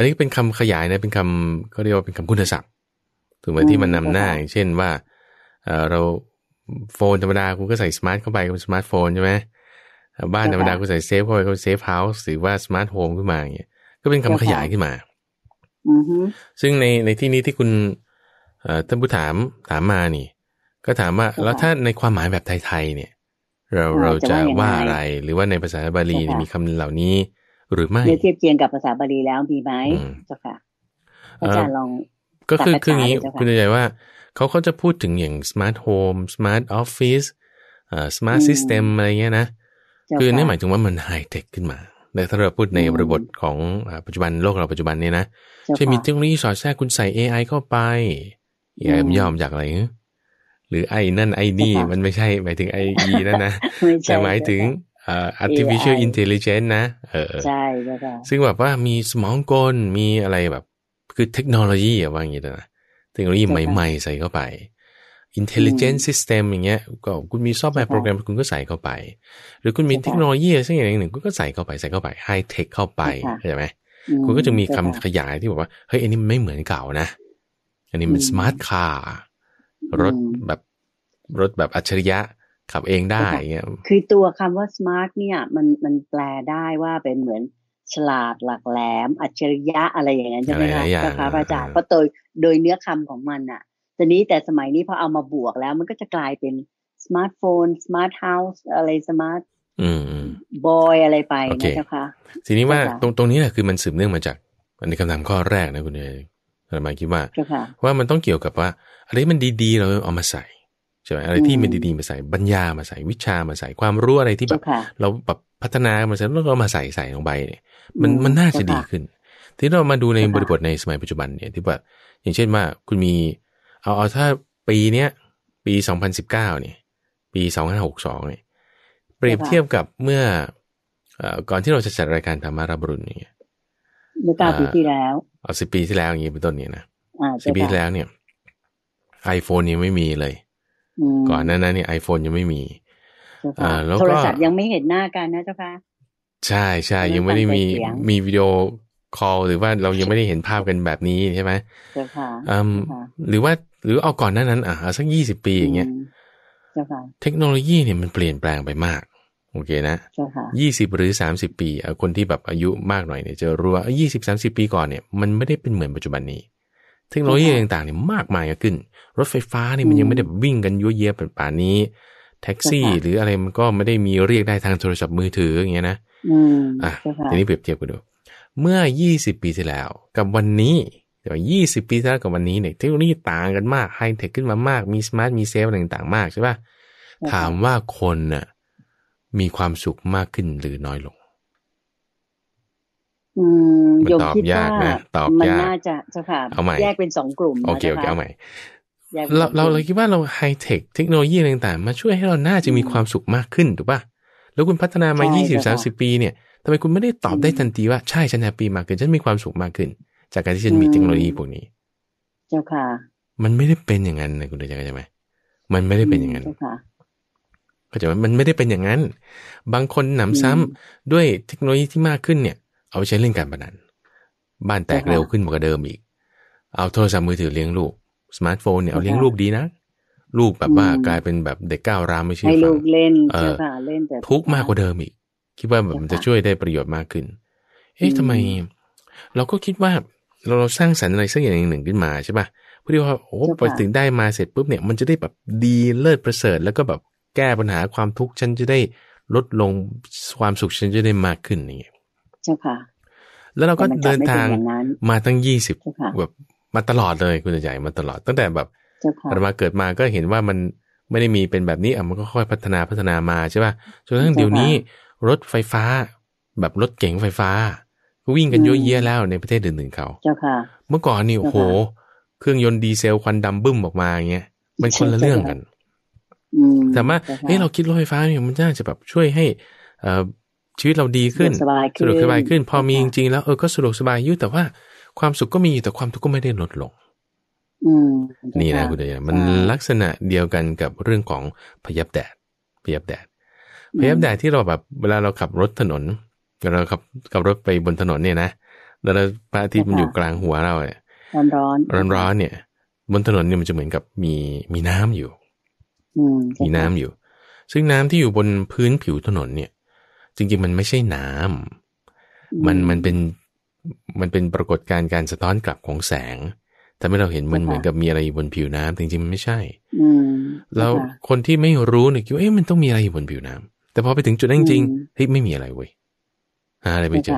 อันนี้เป็นคำขยายนะเป็นคำก็เรียกว่าเป็นคำคุณศัพท์ถูกไหมที่มันนำหน้าอย่างเช่นว่าเราโฟนธรรมดาคุณก็ใส่สมาร์ทเข้าไปเป็นสมาร์ทโฟนใช่ไหมบ้านธรรมดาคุณใส่เซฟเข้าไปก็เซฟเฮาส์หรือว่าสมาร์ทโฮมขึ้นมาอย่างเงี้ยก็เป็นคำขยายขึ้นมาซึ่งในในที่นี้ที่คุณท่านผู้ถามถามมานี่ก็ถามว่า แล้วถ้าในความหมายแบบไทย ๆเนี่ย เราเราจะว่าอะไรหรือว่าในภาษาบาลีมีคำเหล่านี้หรือไม่เทียบเคียงกับภาษาบาลีแล้วมีไหมเจ้าค่ะอาจารย์ลอง ก็คือคืองนี้ คุณใหญ่ว่าเขาเขาจะพูดถึงอย่างสมาร์ทโฮม สมาร์ทออฟฟิศสมาร์ทซิสเต็ม อะไรเงี้ยนะ คือนี่หมายถึงว่ามันไฮเทคขึ้นมาในถ้าเราพูดในบริบทของ ปัจจุบันโลกเราปัจจุบันเนี่ยนะ ใช่มีเทคโนโลยีสอดแทรกคุณใส่ AI เข้าไปใหม่ไย่อมจากอะไรหรือไอ้นั่นไอ้นี่มันไม่ใช่หมายถึงไอ้ีนั่นนะแต่หมายถึง artificial intelligence นะ เออใช่ใช่ซึ่งแบบว่ามีสมองกลมีอะไรแบบคือเทคโนโลยีอะว่าอย่างี้นะเทคโนโลยีใหม่ ๆ ใส่เข้าไป intelligent system อย่างเงี้ยก็คุณมีซอฟต์แวร์โปรแกรมคุณก็ใส่เข้าไป หรือคุณมีเทคโนโลยีสักอย่างหนึ่งคุณก็ใส่เข้าไปใส่เข้าไปไฮเทคเข้าไปเข้าใจไหมคุณก็จะมีคำขยายที่บอกว่าเฮ้ยอันนี้ไม่เหมือนเก่านะ อันนี้มันสมาร์ทคาร์รถแบบรถแบบอัจฉริยะขับเองได้เงี้ยคือตัวคำว่าสมาร์ทเนี่ย มันมันแปลได้ว่าเป็นเหมือนฉลาดหลักแหลม อัจฉริยะอะไรอย่างนั้นใช่ไหมคะนะคะระอาจารย์เพราะโดยโดยเนื้อคำของมันอะตอนนี้แต่สมัยนี้พอเอามาบวกแล้ว มันก็จะกลายเป็นสมาร์ทโฟนสมาร์ทเฮาส์อะไรสมาร์ทบอยอะไรไปนะเจ้าค่ะทีนี้ว่าตรงตรงนี้แหละคือมันสืบเนื่องมาจากในคำถามข้อแรกนะคุณเอ๋ธรรมาคิดว่าว่ามันต้องเกี่ยวกับว่าอะไรมันดีๆ เราเอามาใส่ช่ไหมอะไรที่มันดีๆมาใส่บัญญามาใส่วิชามาใส่ความรู้อะไรที่แบบเราแบบ พัฒนามาใส่แล้วก็มาใส่ใส่ลงไปเนี่ย มันมันน่าจะดีขึ้น ที่เรามาดูในบริบทในสมัยปัจจุบันเนี่ยที่แบบอย่างเช่นว่า คุณมี เอาเอาถ้าปีเนี้ยปีสองพันสิบเก้าเนี่ยปีสอง2หกสองเนี่ยเปรียบเทียบกับเมื่อก่อนที่เราจะจัดรายการธรรมาราบรุนเนี่ยเมื่อเก้าปีที่แล้วเอาสิบปีที่แล้วอย่างนี้เป็นต้นเนี่ยนะสิบปีที่แล้วเนี่ยไอโฟนยังไม่มีเลยก่อนนั้นนะเนี่ยไอโฟนยังไม่มีอ่า แล้วก็โทรศัพท์ยังไม่เห็นหน้ากันนะเจ้าค่ะใช่ใช่ยังไม่ได้มีมีวิดีโอคอลหรือว่าเรายังไม่ได้เห็นภาพกันแบบนี้ใช่ไหมเจ้าค่ะอหรือว่าหรือเอาก่อนนั้นนั้นอ่ะสักยี่สิบปีอย่างเงี้ยเทคโนโลยีเนี่ยมันเปลี่ยนแปลงไปมาก โอเคนะยี่สิบหรือสามสิบปีคนที่แบบอายุมากหน่อยเนี่ยจะรู้ว่ายี่สิบสามสิบปีก่อนเนี่ยมันไม่ได้เป็นเหมือนปัจจุบันนี้เทคโนโลยีต่างๆเนี่ยมากมายขึ้น รถไฟฟ้านี่มันยังไม่ได้วิ่งกันยั่วเยียแบ็ป่านนี้ แท็กซี่ หรืออะไรมันก็ไม่ได้มีเรียกได้ทางโทรศัพท์มือถืออย่างเงี้ยนะอ่ะ ทีนี้เปรียบเทียบกันดู เมื่อ 20 ปีที่แล้วกับวันนี้เดี๋ยวยี่สิบปีที่แล้วกับวันนี้เนี่ยเทคโนโลยีต่างกันมาก ไฮเทคขึ้นมามาก มีสมาร์ท มีเซฟอะไรต่างๆมากใช่ป่ะ ถามว่าคนน่ะมีความสุขมากขึ้นหรือน้อยลงอืมโยตอบยากมันน่าจะจะค่ะเอาใหม่แยกเป็นสองกลุ่มโอเคโอเคเอาใหม่เราเราเราคิดว่าเราไฮเทคเทคโนโลยีต่างๆ มาช่วยให้เราน่าจะมีความสุขมากขึ้นถูกป่ะ แล้วคุณพัฒนามา 20 30 ปีเนี่ยทำไมคุณไม่ได้ตอบได้ทันทีว่าใช่ฉันแฮปปี้มากขึ้นฉันมีความสุขมากขึ้น จากการที่ฉันมีเทคโนโลยีพวกนี้ เจ้าค่ะ มันไม่ได้เป็นอย่างนั้นนะคุณเดชใช่ไหม มันไม่ได้เป็นอย่างนั้นเจ้าค่ะเข้าใจไหมมันไม่ได้เป็นอย่างนั้น บางคนหนำซ้ำด้วยเทคโนโลยีที่มากขึ้นเนี่ยเอาไปใช้เล่นการพนันบ้านแตกเร็วขึ้นกว่าเดิมอีก เอาโทรศัพท์มือถือเลี้ยงลูกสมาร์ทโฟนเนี่ยเอาเลี้ยงลูกดีนะลูกแบบว่ากลายเป็นแบบเด็กก้าวร้าวไม่ใช่ฟังเล่นเออเล่นแต่ทุกมากกว่าเดิมอีก คิดว่าแบบมันจะช่วยได้ประโยชน์มากขึ้น เฮ้ยทำไมเราก็คิดว่าเราเราสร้างสรรค์อะไรสักอย่างหนึ่งขึ้นมาใช่ป่ะพอดีว่าโอ้พอถึงได้มาเสร็จปุ๊บเนี่ย มันจะได้แบบดีเลิศประเสริฐแล้วก็แบบแก้ปัญหาความทุกข์ฉันจะได้ลดลงความสุขฉันจะได้มากขึ้นอย่างเงี้ยเจ้าค่ะแล้วเราก็เดินทางมาตั้งยี่สิบแบบมาตลอดเลยคุณใหญ่มาตลอด ตั้งแต่แบบเรามาเกิดมาก็เห็นว่ามันไม่ได้มีเป็นแบบนี้อ่ะมันก็ค่อยพัฒนาพัฒนามาใช่ป่ะจนกระทั่งเดี๋ยวนี้รถไฟฟ้าแบบรถเก๋งไฟฟ้าก็วิ่งกันเยอะแยะแล้วในประเทศอื่นๆ เขาเจ้าค่ะเมื่อก่อนนี่โอ้โหเครื่องยนต์ดีเซลควันดำบึ้มออกมาอย่างเงี้ย มันคนละเรื่องกันแต่ว่าเฮ้ยเราคิดรถไฟฟ้าเนี่ยมันน่าจะแบบช่วยให้ชีวิตเราดีขึ้นสบายขึ้นสะดวกสบายขึ้น พอมีจริงๆแล้วเออก็สะดวกสบายอยู่แต่ว่าความสุขก็มีอยู่แต่ความทุกข์ก็ไม่ได้ลดลงนี่นะคุณเดียมันลักษณะเดียวกันกับเรื่องของพยับแดดพยับแดดพยับแดดที่เราแบบเวลาเราขับรถถนนเราขับขับรถไปบนถนนเนี่ยนะแล้วพระอาทิตย์มันอยู่กลางหัวเราเนี่ยร้อนร้อนร้อนเนี่ย บนถนนเนี่ยมันจะเหมือนกับมีมีน้ำอยู่มีน้ำอยู่ ซึ่งน้ำที่อยู่บนพื้นผิวถนนเนี่ยจริงๆมันไม่ใช่น้ำมันมันเป็นมันเป็นปรากฏการณ์การสะท้อนกลับของแสงทำให้เราเห็นมันเหมือนกับมีอะไรอยู่บนผิวน้ำแต่จริงๆมันไม่ใช่แล้วคนที่ไม่รู้เนี่ยคิดว่าเอ๊ะมันต้องมีอะไรอยู่บนผิวน้ำ แต่พอไปถึงจุดนั้นจริงเฮ้ยไม่มีอะไรเว้ยหาอะไรไม่เจอ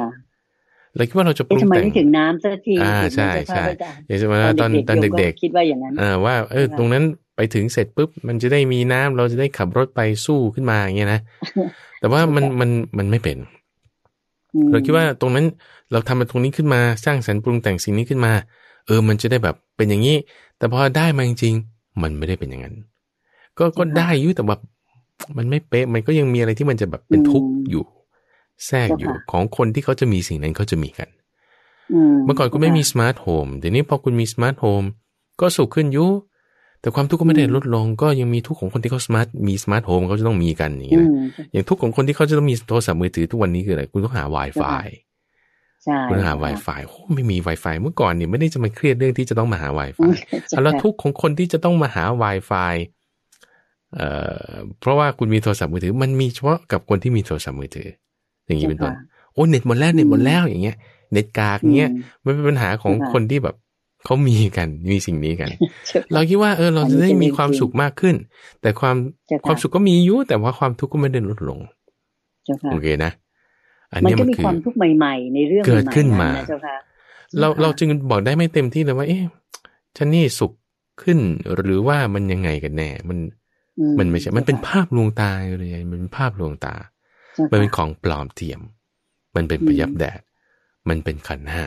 เราคิดว่าเราจะปรุงแต่งถึงน้ำสักทีอ่าใช่ใช่อย่างเช่นว่าตอนตอนเด็กๆคิดว่าอย่างนั้นอ่าว่าเออตรงนั้นไปถึงเสร็จปุ๊บมันจะได้มีน้ำ เราจะได้ขับรถไปสู้ขึ้นมาอย่างเงี้ยนะแต่ว่ามันมันมันไม่เป็นเราคิดว่าตรงนั้นเราทำมาตรงนี้ขึ้นมา สร้างสรรค์ปรุงแต่งสิ่งนี้ขึ้นมา เออ มันจะได้แบบเป็นอย่างนี้ แต่พอได้มาจริงๆมันไม่ได้เป็นอย่างนั้น ก็ก็ได้ยุ่แต่แบบมันไม่เป๊ะมันก็ยังมีอะไรที่มันจะแบบเป็นทุกข์อยู่ แทรกอยู่ของคนที่เขาจะมีสิ่งนั้นเขาจะมีกันเมื่อก่อนคุณไม่มีสมาร์ทโฮมเดี๋ยวนี้พอคุณมีสมาร์ทโฮมก็สุขขึ้นยุแต่ความทุกข์ก็ไม่ได้ลดลงก็ยังมีทุกข์ของคนที่เขาสมาร์ทมีสมาร์ทโฮมเขาจะต้องมีกันอย่างนี้นะอย่างทุกข์ของคนที่เขาจะต้องมีโทรศัพท์มือถือทุกวันนี้คืออะไรคุณต้องหา Wi-Fi คุณหา Wi-Fi โอ้ไม่มี Wi-Fi เมื่อก่อนเนี่ยไม่ได้จะมาเครียดเรื่องที่จะต้องมาหา Wi-Fi แล้วทุกของคนที่จะต้องมาหา Wi-Fi เอ่อเพราะว่าคุณมีโทรศัพท์มือถือมันมีเฉพาะกับคนที่มีโทรศัพท์มือถือ อย่างนี้เป็นต้นโอ้เน็ตหมดแล้วเน็ตหมดแล้วอย่างเงี้ยเน็ตกากเงี้ยมันเป็นปัญหาของคนที่แบบเขามีกันมีสิ่งนี้กันเราคิดว่าเออเราจะได้มีความสุขมากขึ้น แต่ความความสุขก็มีอยู่แต่ว่าความทุกข์ก็ไม่ได้ลดลงโอเคนะ อันนี้มันก็มีความทุกข์ใหม่ ๆ ในเรื่องเกิดขึ้นมา เราเราจึงบอกได้ไม่เต็มที่เลยว่าเอ๊ะฉันนี่สุขขึ้นหรือว่ามันยังไงกันแน่ มันมันไม่ใช่ มันเป็นภาพลวงตาเลยมันเป็นภาพลวงตา มันเป็นของปลอมเทียม มันเป็นประยับแดดมันเป็นขันห้า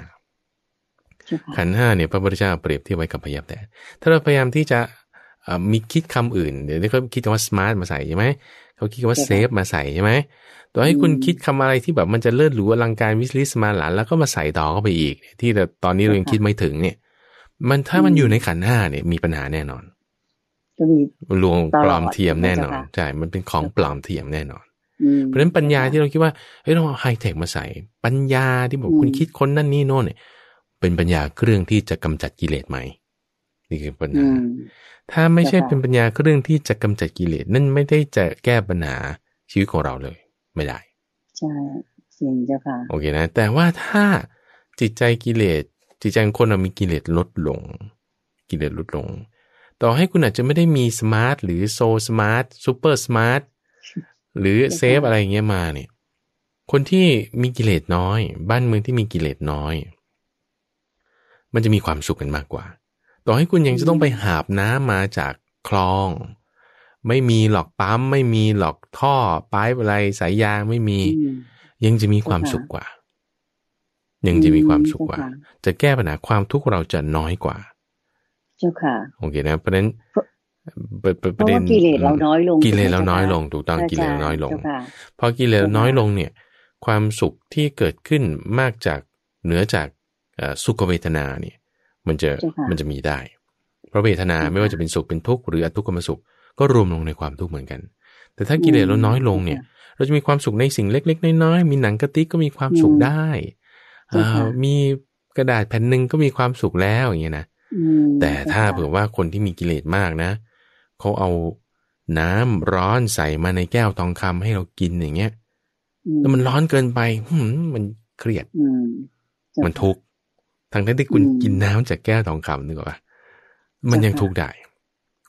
ขันห้าเนี่ยพระพุทธเจ้าเปรียบเทียบไว้กับพยับแต่ ถ้าเราพยายามที่จะมีคิดคำอื่นเดี๋ยวนี้เขาคิดคำว่าสมาร์ทมาใส่ใช่ไหม เขาคิดคำว่าเซฟมาใส่ใช่ไหมตัวให้คุณคิดคำอะไรที่แบบมันจะเลิศหรูอลังการวิสลิสมาหลานแล้วก็มาใส่ต่อเข้าไปอีกที่แต่ตอนนี้เรายังคิดไม่ถึงเนี่ย มันถ้ามันอยู่ในขันห้าเนี่ยมีปัญหาแน่นอนลวงปลอมเทียมแน่นอนใช่ มันเป็นของปลอมเทียมแน่นอนเพราะฉะนั้นปัญญาที่เราคิดว่าเฮ้ยเราไฮเทคมาใส่ ปัญญาที่บอกคุณคิดคนนั่นนี่โน่นเนี่ยเป็นปัญญาเครื่องที่จะกำจัดกิเลสไหมนี่คือปัญหา ถ้าไม่ใช่เป็นปัญญาเครื่องที่จะกำจัดกิเลส นั่นไม่ได้จะแก้ปัญหาชีวิตของเราเลย ไม่ได้ ใช่จริงเจ้าค่ะ โอเคนะ แต่ว่าถ้าจิตใจกิเลสจิตใจคนเรามีกิเลสลดลง กิเลสลดลง ต่อให้คุณอาจจะไม่ได้มีสมาร์ทหรือโซสมาร์ทซูเปอร์สมาร์ท หรือเซฟอะไรเงี้ยมาเนี่ยคนที่มีกิเลสน้อย บ้านเมืองที่มีกิเลสน้อยมันจะมีความสุขกันมากกว่า ต่อให้คุณยังจะต้องไปหาบน้ำมาจากคลอง ไม่มีหลอกปั๊ม ไม่มีหลอกท่อป้ายอะไร สายยางไม่มี ยังจะมีความสุขกว่า ยังจะมีความสุขกว่า จะแก้ปัญหาความทุกข์เราจะน้อยกว่าเจ้าค่ะ โอเคนะเพราะนั้นประเด็นกิเลสเราน้อยลงกิเลสเราน้อยลงถูกต้องกิเลสน้อยลงพอกิเลสน้อยลงเนี่ย ความสุขที่เกิดขึ้นมากจากเหนือจากสุขเวทนาเนี่ยมันจะมันจะมีได้ เพราะเวทนาไม่ว่าจะเป็นสุขเป็นทุกข์ หรืออทุกขมสุข ก็รวมลงในความทุกข์เหมือนกัน แต่ถ้ากิเลสเราน้อยลงเนี่ย เราจะมีความสุขในสิ่งเล็กๆน้อยๆมีหนังกระติกก็มีความสุขได้มีกระดาษแผ่นหนึ่งก็มีความสุขแล้วอย่างเงี้ยนะแต่ถ้าเผื่อว่าคนที่มีกิเลสมากนะเขาเอาน้ำร้อนใส่มาในแก้วทองคำให้เรากินอย่างเงี้ยแล้วมันร้อนเกินไปมันเครียดมันทุกข์ทั้งที่คุณกินน้ำจากแก้วทองคำนึกออกปะมันยังทุกข์ได้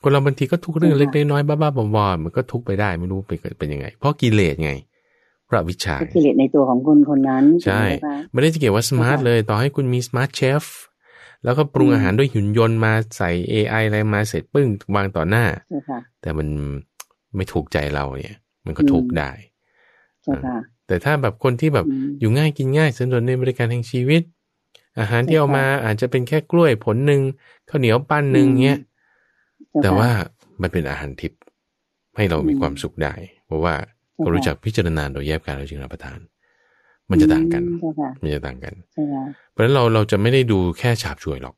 คนเราบางทีก็ทุกเรื่องเล็กน้อยบ้าๆบอๆมันก็ทุกไปได้ ไม่รู้เป็นเป็นยังไงเพราะกิเลสไง พระวิชากิเลสในตัวของคนคนนั้น ใช่ไม่ได้จะเกี่ยวว่าสมาร์ทเลย ต่อให้คุณมีสมาร์ทเชฟแล้วก็ปรุงอาหารด้วยหุ่นยนต์มาใส่ AI อะไรมาเสร็จปึ้งวางต่อหน้าแต่มันไม่ถูกใจเราเนี่ย มันก็ถูกได้แต่ถ้าแบบคนที่แบบอยู่ง่ายกินง่ายสนุนในบริการแห่งชีวิตอาหารที่เอามา อาจจะเป็นแค่กล้วยผลหนึ่งข้าวเหนียวปั้นหนึ่งเงี้ยแต่ว่ามันเป็นอาหารทิพย์ให้เรามีความสุขได้ เพราะว่าเรารู้จักพิจารณาโดยแยกการเราจึงรับประทาน มันจะต่างกันมันจะต่างกันเพราะฉะนั้นเราเราจะไม่ได้ดูแค่ฉาบช่วยหรอก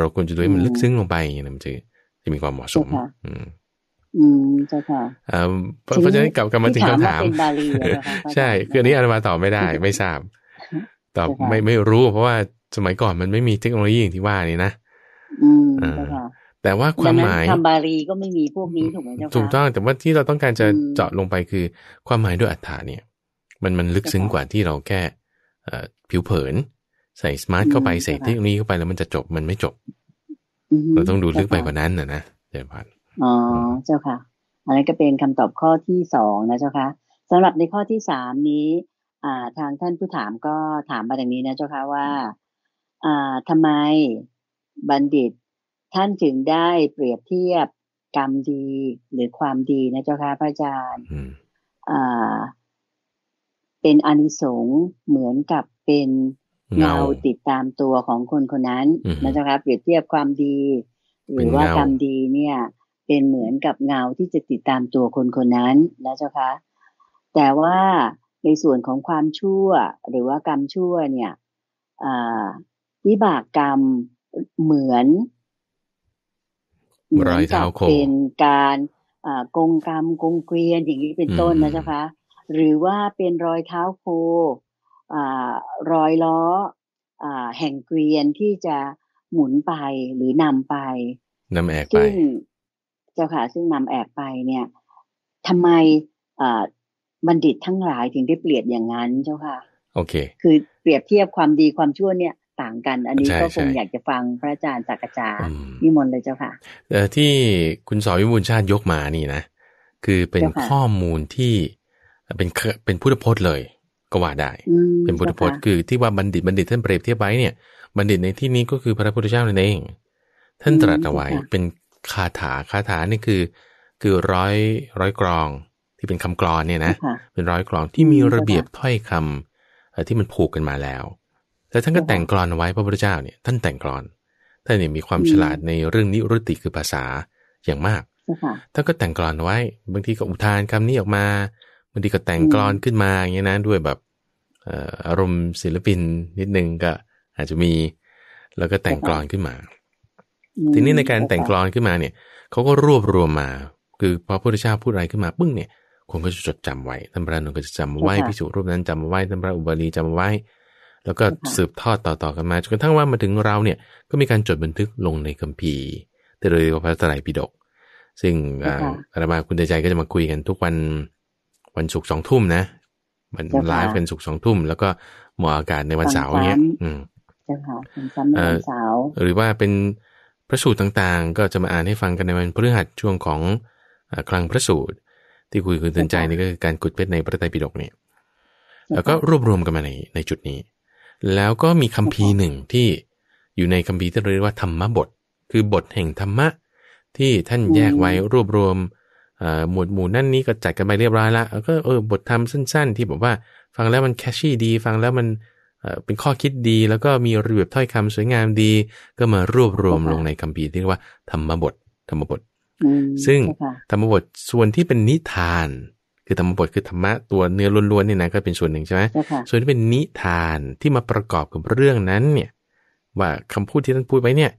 เราควรจะดูให้มันลึกซึ้งลงไปอย่างนี้มันจะจะมีความเหมาะสมอืมอื่ค่ะเพราะฉะนั้นกลับกลับมาถึงคำถามใช่คืออันนี้อาตมาตอบไม่ได้ ไม่ทราบตอบไม่ไม่รู้ เพราะว่าสมัยก่อนมันไม่มีเทคโนโลยีอย่างที่ว่านี่นะอืมแต่ว่าความหมายคำบาลีก็ไม่มีพวกนี้ถูกไหมเจ้าค่ะ ถูกต้อง แต่ว่าที่เราต้องการจะเจาะลงไปคือความหมายด้วยอัฏฐาเนี่ยมันมันลึกซึ้งกว่าที่เราแค่ผิวเผิน ใส่สมาร์ทเข้าไปใส่เทคโนโลยีเข้าไปแล้ว มันจะจบมันไม่จบเราต้องดูลึกไปกว่านั้นนะนะเด้าผ่านอ๋อ เจ้าค่ะอันนี้ก็เป็นคำตอบข้อที่สองนะเจ้าค่ะสำหรับในข้อที่สามนี้ อ่า ทางท่านผู้ถามก็ถามมาอย่างนี้นะ เจ้าค่ะว่าทำไมบัณฑิตท่านถึงได้เปรียบเทียบกรรมดีหรือความดีนะเจ้าค่ะพระอาจารย์เป็นอนิสงส์เหมือนกับเป็นเงาติดตามตัวของคนคนนั้นนะเจ้าค่ะเปรียบเทียบความดี หรือว่ากรรมดีเนี่ย เป็นเหมือนกับเงาที่จะติดตามตัวคนคนนั้นนะเจ้าค่ะแต่ว่าในส่วนของความชั่ว หรือว่ากรรมชั่วเนี่ยวิบากกรรมเหมือนเหมือนกับเป็นการกงกรรมกงเกวียนอย่างนี้เป็นต้นนะเจ้าคะหรือว่าเป็นรอยเท้าโครอยล้ออแห่งเกวียนที่จะหมุนไปหรือนำไปนำแอกไปซึ่งเจ้าค่ะ ซึ่งนำแอกไปเนี่ยทำไมบัณฑิตทั้งหลายถึงได้เปรียบอย่างนั้นเจ้าค่ะโอเค คือเปรียบเทียบความดีความชั่วเนี่ยต่างกันอันนี้ก็คงอยากจะฟังพระอาจารย์จากอาจารย์นิมนต์เลยเจ้าค่ะที่คุณสอวิบูลชาติยกมานี่นะ คือเป็นข้อมูลที่เป็นเป็นพุทธพจน์เลยก็ว่าได้เป็นพุทธพจน์คือที่ว่าบัณฑิตบัณฑิตท่านเปรียบเทียบไว้เนี่ยบัณฑิตในที่นี้ก็คือพระพุทธเจ้านั่นเองท่านตรัสเอาไว้เป็นคาถาคาถานี่คือ คือร้อยร้อยกรองที่เป็นคำกรอนเนี่ยนะ เป็นร้อยกรองที่มีระเบียบถ้อยคำที่มันผูกกันมาแล้วแต่ท่านก็แต่งกรอนไว้พระพุทธเจ้าเนี่ย ท่านแต่งกรอนท่านเนี่ยมีความฉลาดในเรื่องนิรุติคือภาษาอย่างมากท่านก็แต่งกรอนไว้บางทีก็อุทานคำนี้ออกมา บางทีก็แต่งกรอนขึ้นมาอย่างนี้นะด้วยแบบอารมณ์ศิลปินนิดนึงก็อาจจะมีแล้วก็แต่งกรอนขึ้นมา ทีนี้ในการแต่งกรอนขึ้นมาเนี่ยเขาก็รวบรวมมา คือพอพระพุทธเจ้าพูดอะไรขึ้นมาปึ้งเนี่ยคนก็จะจดจำไว้ท่านพระนนก็จะจำไว้พิสุรูปนั้นจำไว้ท่านพระอุบาลีจำไว้แล้วก็สืบทอดต่อๆ กันมาจนกระทั่งว่ามาถึงเราเนี่ย ก็มีการจดบันทึกลงในคัมภีร์ที่เรียกว่าพระไตรปิฎกซึ่งอาตมาคุณใจก็จะมาคุยกันทุกวันวันศุกร์สองทุ่มนะมันไลฟ์เป็นศุกร์สองทุ่ม แล้วก็หมออากาศในวันเสาร์เนี้ย อืมหรือว่าเป็นพระสูตรต่างๆ ก็จะมาอ่านให้ฟังกันในวันพฤหัสช่วงของคลังพระสูตรที่คุยคุณตื่นใจนี่ก็คือการกุดเพชรในพระไตรปิฎกเนี่ยแล้วก็รวบรวมกันมาในในจุดนี้แล้วก็มีคัมภีร์หนึ่งที่อยู่ในคัมภีร์ที่เรียกว่าธรรมบท คือบทแห่งธรรมะที่ท่านแยกไว้รวบรวม หมวดหมู่นั่นนี้ก็จัดกันไปเรียบร้อยละก็เออบทธรรมสั้นๆ ที่บอกว่า ฟังแล้วมันแคชชี่ดี ฟังแล้วมันเป็นข้อคิดดี แล้วก็มีระเบียบถ้อยคำสวยงามดี ก็มารวบรวมลงในคัมภีร์ที่เรียกว่าธรรมบท ธรรมบท ซึ่งธรรมบทส่วนที่เป็นนิทานคือธรรมบทคือธรรมะตัวเนื้อล้วนๆนี่นะก็เป็นส่วนหนึ่งใช่ไหมส่วนที่เป็นนิทานที่มาประกอบกับเรื่องนั้นเนี่ย ว่าคำพูดที่ท่านพูดไปเนี่ย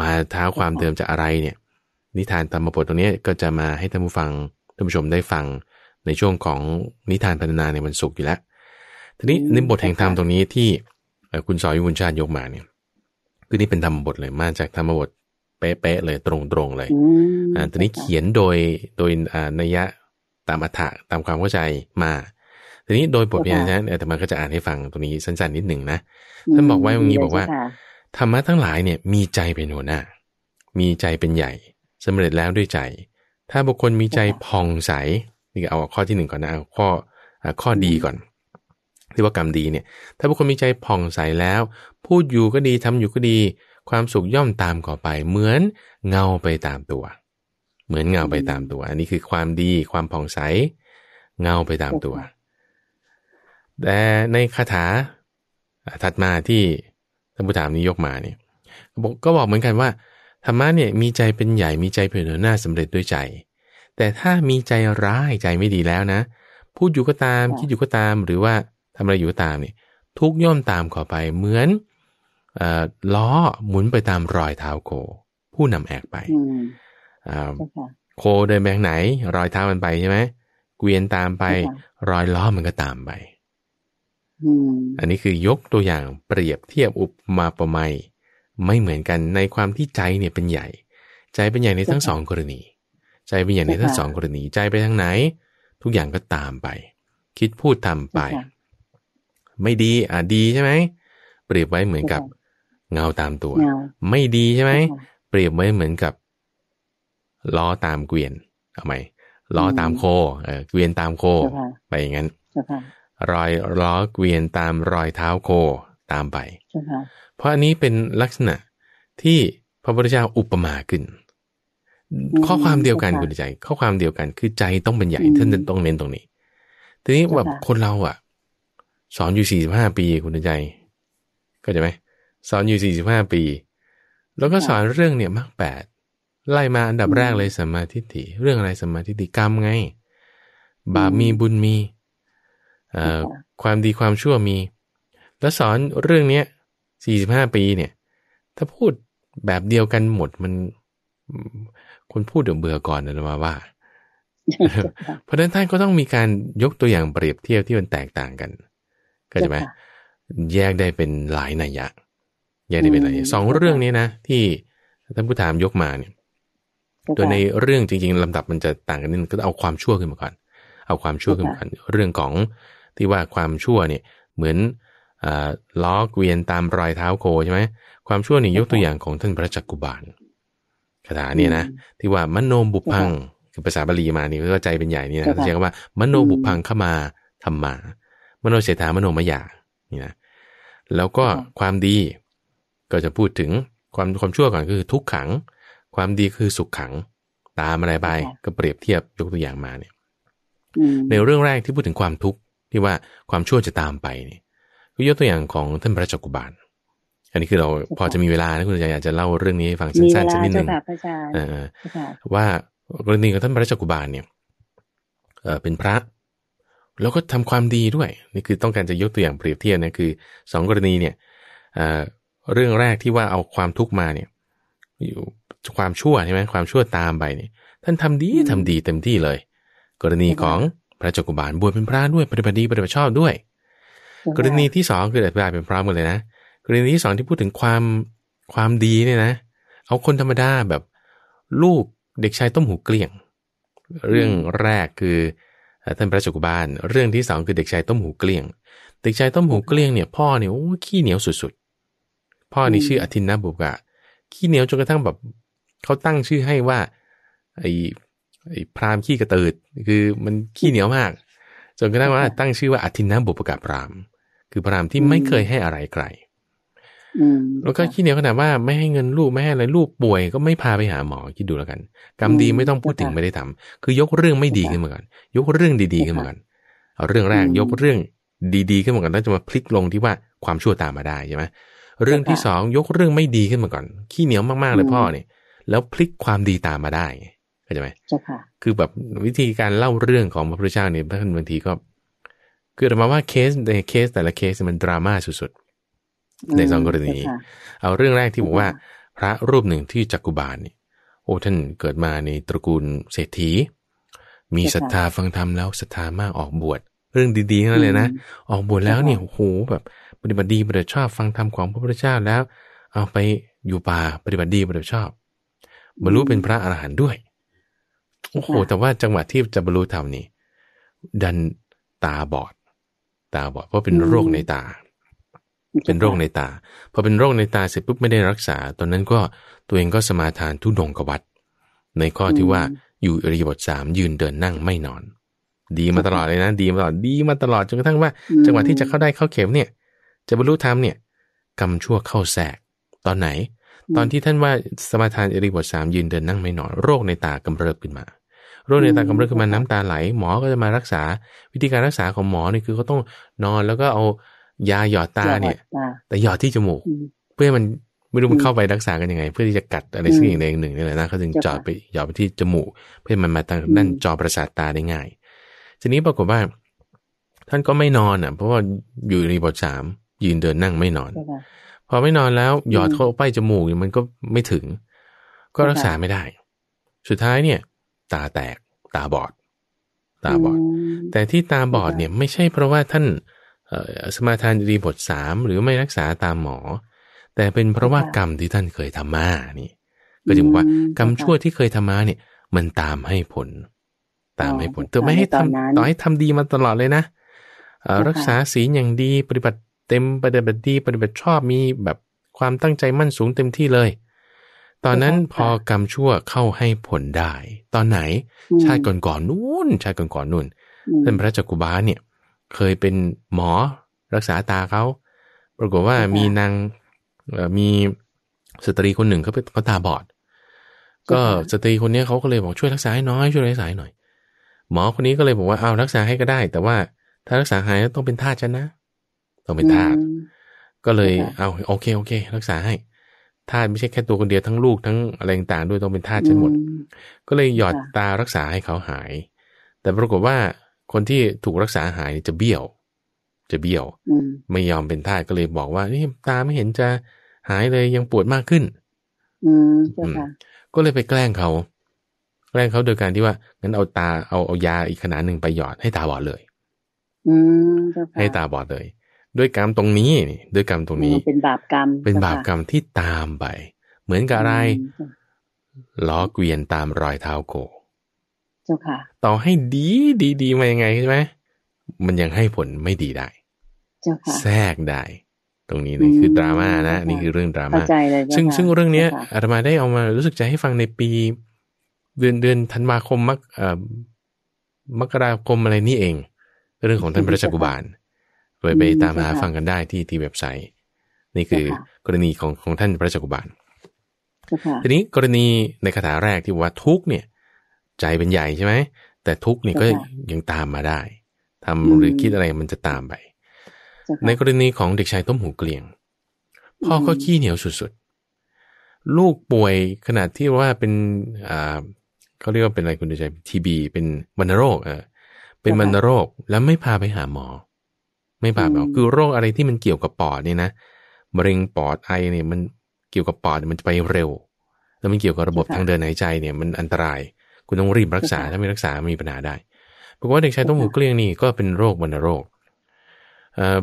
มาท้าความเดิมจากอะไรเนี่ย นิทานธรรมบทตรงนี้ก็จะมาให้ท่านผู้ฟังท่านผู้ชมได้ฟังในช่วงของนิทานพันนาในวันศุกร์อยู่แล้ว ทีนี้ในบทแห่งธรรมตรงนี้ที่คุณสอยวุญชาติยกมาเนี่ยคือนี่เป็นธรรมบทเลยมาจากธรรมบทเป๊ะๆเลย ตรงๆเลยอ่าทีนี้เขียนโดยโดยอนัยยะตามอัฐะตามความเข้าใจมา ทีนี้โดยบทเรียนนัแต่าันก็จะอ่านให้ฟัง ตรงนี้สั้นๆนิดหนึ่งนะท่านบอกไว้ตรงนี้บอกว่าธรรมะทั้งหลายเนี่ยมีใจเป็นหัวหน้ามีใจเป็นใหญ่ สำเร็จแล้วด้วยใจถ้าบุคคลมีใจผ่องใสนี่เอาข้อที่หนึ่งก่อนนะข้อข้อดีก่อนที่ว่ากรรมดีเนี่ย ถ้าบุคคลมีใจผ่องใสแล้ว พูดอยู่ก็ดีทำอยู่ก็ดีความสุขย่อมตามก่อไป เหมือนเงาไปตามตัวเหมือนเงาไปตามตัว อันนี้คือความดีความผ่องใส เงาไปตามตัว แต่ในคาถา ถัดมาที่ท่านผู้ถามนี้ยกมาเนี่ยก็บอกเหมือนกันว่าธรรมะเนี่ย มีใจเป็นใหญ่ มีใจเป็นหัวหน้าสำเร็จด้วยใจ แต่ถ้ามีใจร้ายใจไม่ดีแล้วนะ พูดอยู่ก็ตามคิดอยู่ก็ตาม หรือว่าทำอะไรอยู่ก็ตามเนี่ยทุกย่อมตามขอไป เหมือนล้อหมุนไปตามรอยเท้าโคผู้นำแอกไปโคเดินไปทางไหน รอยเท้ามันไปใช่ไหมเกวียนตามไป รอยล้อมันก็ตามไปอันนี้คือยกตัวอย่างเปรียบเทียบอุปมาประไม่ไม่เหมือนกันในความที่ใจเนี่ยเป็นใหญ่ ใจเป็นใหญ่ในทั้งสองกรณี ใจเป็นใหญ่ในทั้งสองกรณี ใจไปทางไหน ทุกอย่างก็ตามไป คิดพูดทำไป ไม่ดี อ่ะดีใช่ไหมเปรียบไว้เหมือนกับเงาตามตัว ไม่ดีใช่ไหมเปรียบไว้เหมือนกับล้อตามเกวียนเอาไหมล้อตามโคเออเกวียนตามโคไปอย่างนั้นรอยล้อเกวียนตามรอยเท้าโคตามไปเพราะอันนี้เป็นลักษณะที่พระพุทธเจ้าอุปมาขึ้น ข้อความเดียวกันคุณใจ ข้อความเดียวกันคือใจต้องเป็นใหญ่ท่านต้องเน้นตรงนี้ ทีนี้แบบคนเราอ่ะ สอนอยู่สี่สิบห้าปีคุณใจ ก็จะไหมสอนอยู่สี่สิบห้าปี แล้วก็สอนเรื่องเนี่ยมากแปดไล่มาอันดับแรกเลยสัมมาทิฏฐิเรื่องอะไรสัมมาทิฏฐิกรรมไงบาปมีบุญมีความดีความชั่วมีแล้วสอนเรื่องเนี้ยสี่สิบห้าปีเนี่ย ถ้าพูดแบบเดียวกันหมดมันคนพูดเดือเบื่อก่อนนะมาว่าเพราะนั้นท่านก็ต้องมีการยกตัวอย่างเปรียบเทียบที่มันแตกต่างกัน ก็ใช่ไหมแยกได้เป็นหลายนัยยะแยกได้เป็นหลายสองเรื่องนี้นะที่ท่านผู้ถามยกมาเนี่ยโดยในเรื่องจริงๆลำดับมันจะต่างกันนิดนึงก็เอาความชั่วขึ้นมาก่อน เอาความชั่วขึ้นมาก่อน เรื่องของที่ว่าความชั่วเนี่ยเหมือนล้อเกวียนตามรอยเท้าโคใช่ไหมความชั่วนี่ยกตัวอย่างของท่านพระจักกุบาลคาถาเนี่ยนะที่ว่ามโนบุพังคือภาษาบาลีมานี่ก็ใจเป็นใหญ่นี่นะใช้คำว่ามโนบุพังเข้ามาธรรมามโนเสถามโนมยานี่นะแล้วก็ความดีก็จะพูดถึงความความชั่วก่อนคือ ทุกขังความดีคือสุขขังตามอะไรไปก็เปรียบเทียบยกตัวอย่างมาเนี่ย ในเรื่องแรกที่พูดถึงความทุกข์ที่ว่าความชั่วจะตามไปนี่ก็ยกตัวอย่างของท่านพระจักกุบาล อันนี้คือเราพอจะมีเวลานะคุณอาจารย์อยากจะเล่าเรื่องนี้ฟังสั้นๆสักนิดหนึ่งว่ากรณีของท่านพระจักกุบาลเนี่ยเป็นพระ แล้วก็ทำความดีด้วย นี่คือต้องการจะยกตัวอย่างเปรียบเทียบนะคือสองกรณีเนี่ยเรื่องแรกที่ว่าเอาความทุกข์มาเนี่ยความชั่วใช่ไหมความชั่วตามไปนี่ท่านทำดีทำดีเต็มที่เลย กรณีของพระจักรบาลบวชเป็นพระด้วยปฏิบัติดีปฏิบัติชอบด้วย กรณีที่สองคืออธิบายเป็นพระหมดเลยนะกรณีที่สองที่พูดถึงความความดีเนี่ยนะเอาคนธรรมดาแบบลูกเด็กชายต้มหูเกลี้ยง เรื่องแรกคือท่านพระจักรบาลเรื่องที่สองคือเด็กชายต้มหูเกลี้ยง เด็กชายต้มหูเกลี้ยงเนี่ยพ่อเนี่ยโอ้ขี้เหนียวสุดๆพ่อนี่ชื่ออธินนะบุกะขี้เหนียวจนกระทั่งแบบเขาตั้งชื่อให้ว่าไอ้ไอ้พรามขี้กระตืดคือมันขี้เหนียวมากจนกระทั่งว่าตั้งชื่อว่าอธินนบุปกาพรามคือพรามที่ไม่เคยให้อะไรใครแล้วก็ขี้เหนียวขนาดว่าไม่ให้เงินลูกไม่ให้อะไรลูกป่วยก็ไม่พาไปหาหมอ คิดดูแล้วกันกรรมดีไม่ต้องพูดถึงไม่ได้ทำ คือยกเรื่องไม่ดีขึ้นมาก่อน ยกเรื่องดีๆขึ้นมาก่อน เอาเรื่องแรกยกเรื่องดีๆ ขึ้นมาก่อนแล้วจะมาพลิกลงที่ว่าความชั่วตามมาได้ใช่ไหมเรื่องที่สองยกเรื่องไม่ดีขึ้นมาก่อนขี้เหนียวมากๆเลยพ่อเนี่ยแล้วพลิกความดีตามมาได้เข้าใจไหมใช่ค่ะ คือแบบวิธีการเล่าเรื่องของพระพุทธเจ้าเนี่ยท่านบางทีก็คือเมาว่าเคสในเคสแต่ละเคสมันดราม่าสุดๆในสองกรณี เอาเรื่องแรกที่บอกว่าพระรูปหนึ่งที่จักกุบาลเนี่ยโอ้ท่านเกิดมาในตระกูลเศรษฐี มีศรัทธาฟังธรรมแล้วศรัทธามากออกบวช เรื่องดีๆนั่นเลยนะ ออกบวชแล้วเนี่ยโอ้โหแบบ ปฏิบัติดีปฏิบัติชอบฟังธรรมของพระพุทธเจ้าแล้ว เอาไปอยู่ป่าปฏิบัติดีปฏิบัติชอบบรรลุเป็นพระอรหันต์ด้วย โอ้โห แต่ว่าจังหวะที่จะบรรลุธรรมนี่ดันตาบอด ตาบอด เพราะเป็นโรคในตา เป็นโรคในตา พอเป็นโรคในตาเสร็จปุ๊บไม่ได้รักษา ตอนนั้นก็ตัวเองก็สมาทานทุดงกวัดในข้อที่ว่าอยู่อริบทสามยืนเดินนั่งไม่นอน ดีมาตลอดเลยนะดีมาตลอดดีมาตลอดจนกระทั่งว่าจังหวะที่จะเข้าได้เข้าเข็มเนี่ย จะบรรลุธรรมเนี่ยกรรมชั่วเข้าแทรกตอนไหนตอนที่ท่านว่าสมาทานอริบทสามยืนเดินนั่งไม่นอน โรคในตากำเริบขึ้นมา โรคในตากำเริบขึ้นมาน้ำตาไหลหมอก็จะมารักษา วิธีการรักษาของหมอเนี่ยคือเขาต้องนอนแล้วก็เอายาหยอดตาเนี่ยแต่หยอดที่จมูก เพื่อมันไม่รู้มันเข้าไปรักษากันยังไง เพื่อที่จะกัดอะไรสักอย่างหนึ่งนี่แหละนะเขาถึงจอดไปหยอดไปที่จมูกเพื่อมันมาตั้งนั่นจอประสาทตาได้ง่าย ทีนี้ปรากฏว่าท่านก็ไม่นอนอ่ะเพราะว่าอยู่ในบทสามยืนเดินนั่งไม่นอนพอไม่นอนแล้ว หยอดเข้าไปจมูกมันก็ไม่ถึง ก็รักษาไม่ได้ สุดท้ายเนี่ย ตาแตกตาบอด ตาบอด แต่ที่ตาบอด เนี่ยไม่ใช่เพราะว่าท่านสมาทานดีบทสามหรือไม่รักษาตามหมอ แต่เป็นเพราะว่ากรรมที่ท่านเคยทำมานี่ ก็จึงว่า กรรมชั่วที่เคยทำมาเนี่ย มันตามให้ผล ตามให้ผลเธอไม่ให้ทำต่อให้ทำดีมาตลอดเลยนะรักษาศีลอย่างดีปฏิบัติเต็มปฏิบัติดีปฏิบัติชอบมีแบบความตั้งใจมั่นสูงเต็มที่เลย ตอนนั้นพอกรรมชั่วเข้าให้ผลได้ ตอนไหน ชาติก่อนๆนู่น ชาติก่อนๆนู่นท่านพระจักกุบาเนี่ยเคยเป็นหมอรักษาตาเขาปรากฏว่ามีนางมีสตรีคนหนึ่งเขาเป็นเขาตาบอด ก็สตรีคนนี้เขาก็เลยบอกช่วยรักษาให้น้อย ช่วยรักษาให้หน่อยหมอคนนี้ก็เลยบอกว่าเอารักษาให้ก็ได้ แต่ว่าถ้ารักษาหายต้องเป็นทาสฉันนะต้องเป็นทาุก็เลย เอา โอเค โอเค รักษาให้ทาุไม่ใช่แค่ตัวคนเดียว ทั้งลูก ทั้งอะไรต่างๆ ด้วย ต้องเป็นทาุฉั้นหมด ก็เลยหยอดตารักษาให้เขาหาย แต่ปรากฏว่า คนที่ถูกรักษาหายจะเบี้ยว จะเบี้ยว ไม่ยอมเป็นทาุก็เลยบอกว่า นี่ตาไม่เห็นจะหายเลย ยังปวดมากขึ้นก็เลยไปแกล้งเขา แกล้งเขาโดยการที่ว่างั้นเอาตา เอาเอายาอีกขนาดหนึ่งไปหยอดให้ตาบอดเลยให้ตาบอดเลยด้วยกรรมตรงนี้ด้วยกรรมตรงนี้ เป็นบาปกรรมเป็นบาปกรรมที่ตามไปเหมือนกับอะไรล้อเกวียนตามรอยเท้าโกเจ้าค่ะต่อให้ดีดีดีมายังไงใช่ไหมมันยังให้ผลไม่ดีได้เจ้าค่ะแทรกได้ ตรงนี้นี่ คือดราม่านะนี่คือเรื่องดราม่าซึ่งซึ่งเรื่องเนี้ยอาตมาได้เอามารู้สึกใจให้ฟังในปี เดือนเดือนธันวาคมมักเออ่มกราคมอะไรนี่เอง เรื่องของท่านพระจักุบาลไปไปตามหาฟังกันได้ที่ที่เว็บไซต์ นี่คือกรณีของของท่านพระจักุบาลทีนี้กรณีในคาถาแรกที่ว่าทุกเนี่ย ใจเป็นใหญ่ใช่ไหม แต่ทุกเนี่ยก็ยังตามมาได้ ทำหรือคิดอะไรมันจะตามไป ในกรณีของเด็กชายต้มหูเกลียง พ่อก็ขี้เหนียวสุดๆ ลูกป่วยขนาดที่ว่าเป็นอ่าเขาเรียกว่าเป็นอะไรคุณดูใจทีบีเป็นวัณโรคเออเป็นวัณโรคแล้วไม่พาไปหาหมอไม่บาปหรอกคือโรคอะไรที่มันเกี่ยวกับปอดเนี่ยนะมะเร็งปอดไอเนี่ย มันเกี่ยวกับปอดมันจะไปเร็ว แล้วมันเกี่ยวกับระบบทางเดินหายใจเนี่ย มันอันตราย คุณต้องรีบรักษาถ้าไม่รักษามีปัญหาได้ปรากฏว่าเด็กชายต้มหูเกลี้ยงนี่ก็เป็นโรควัณโรคเอ่อ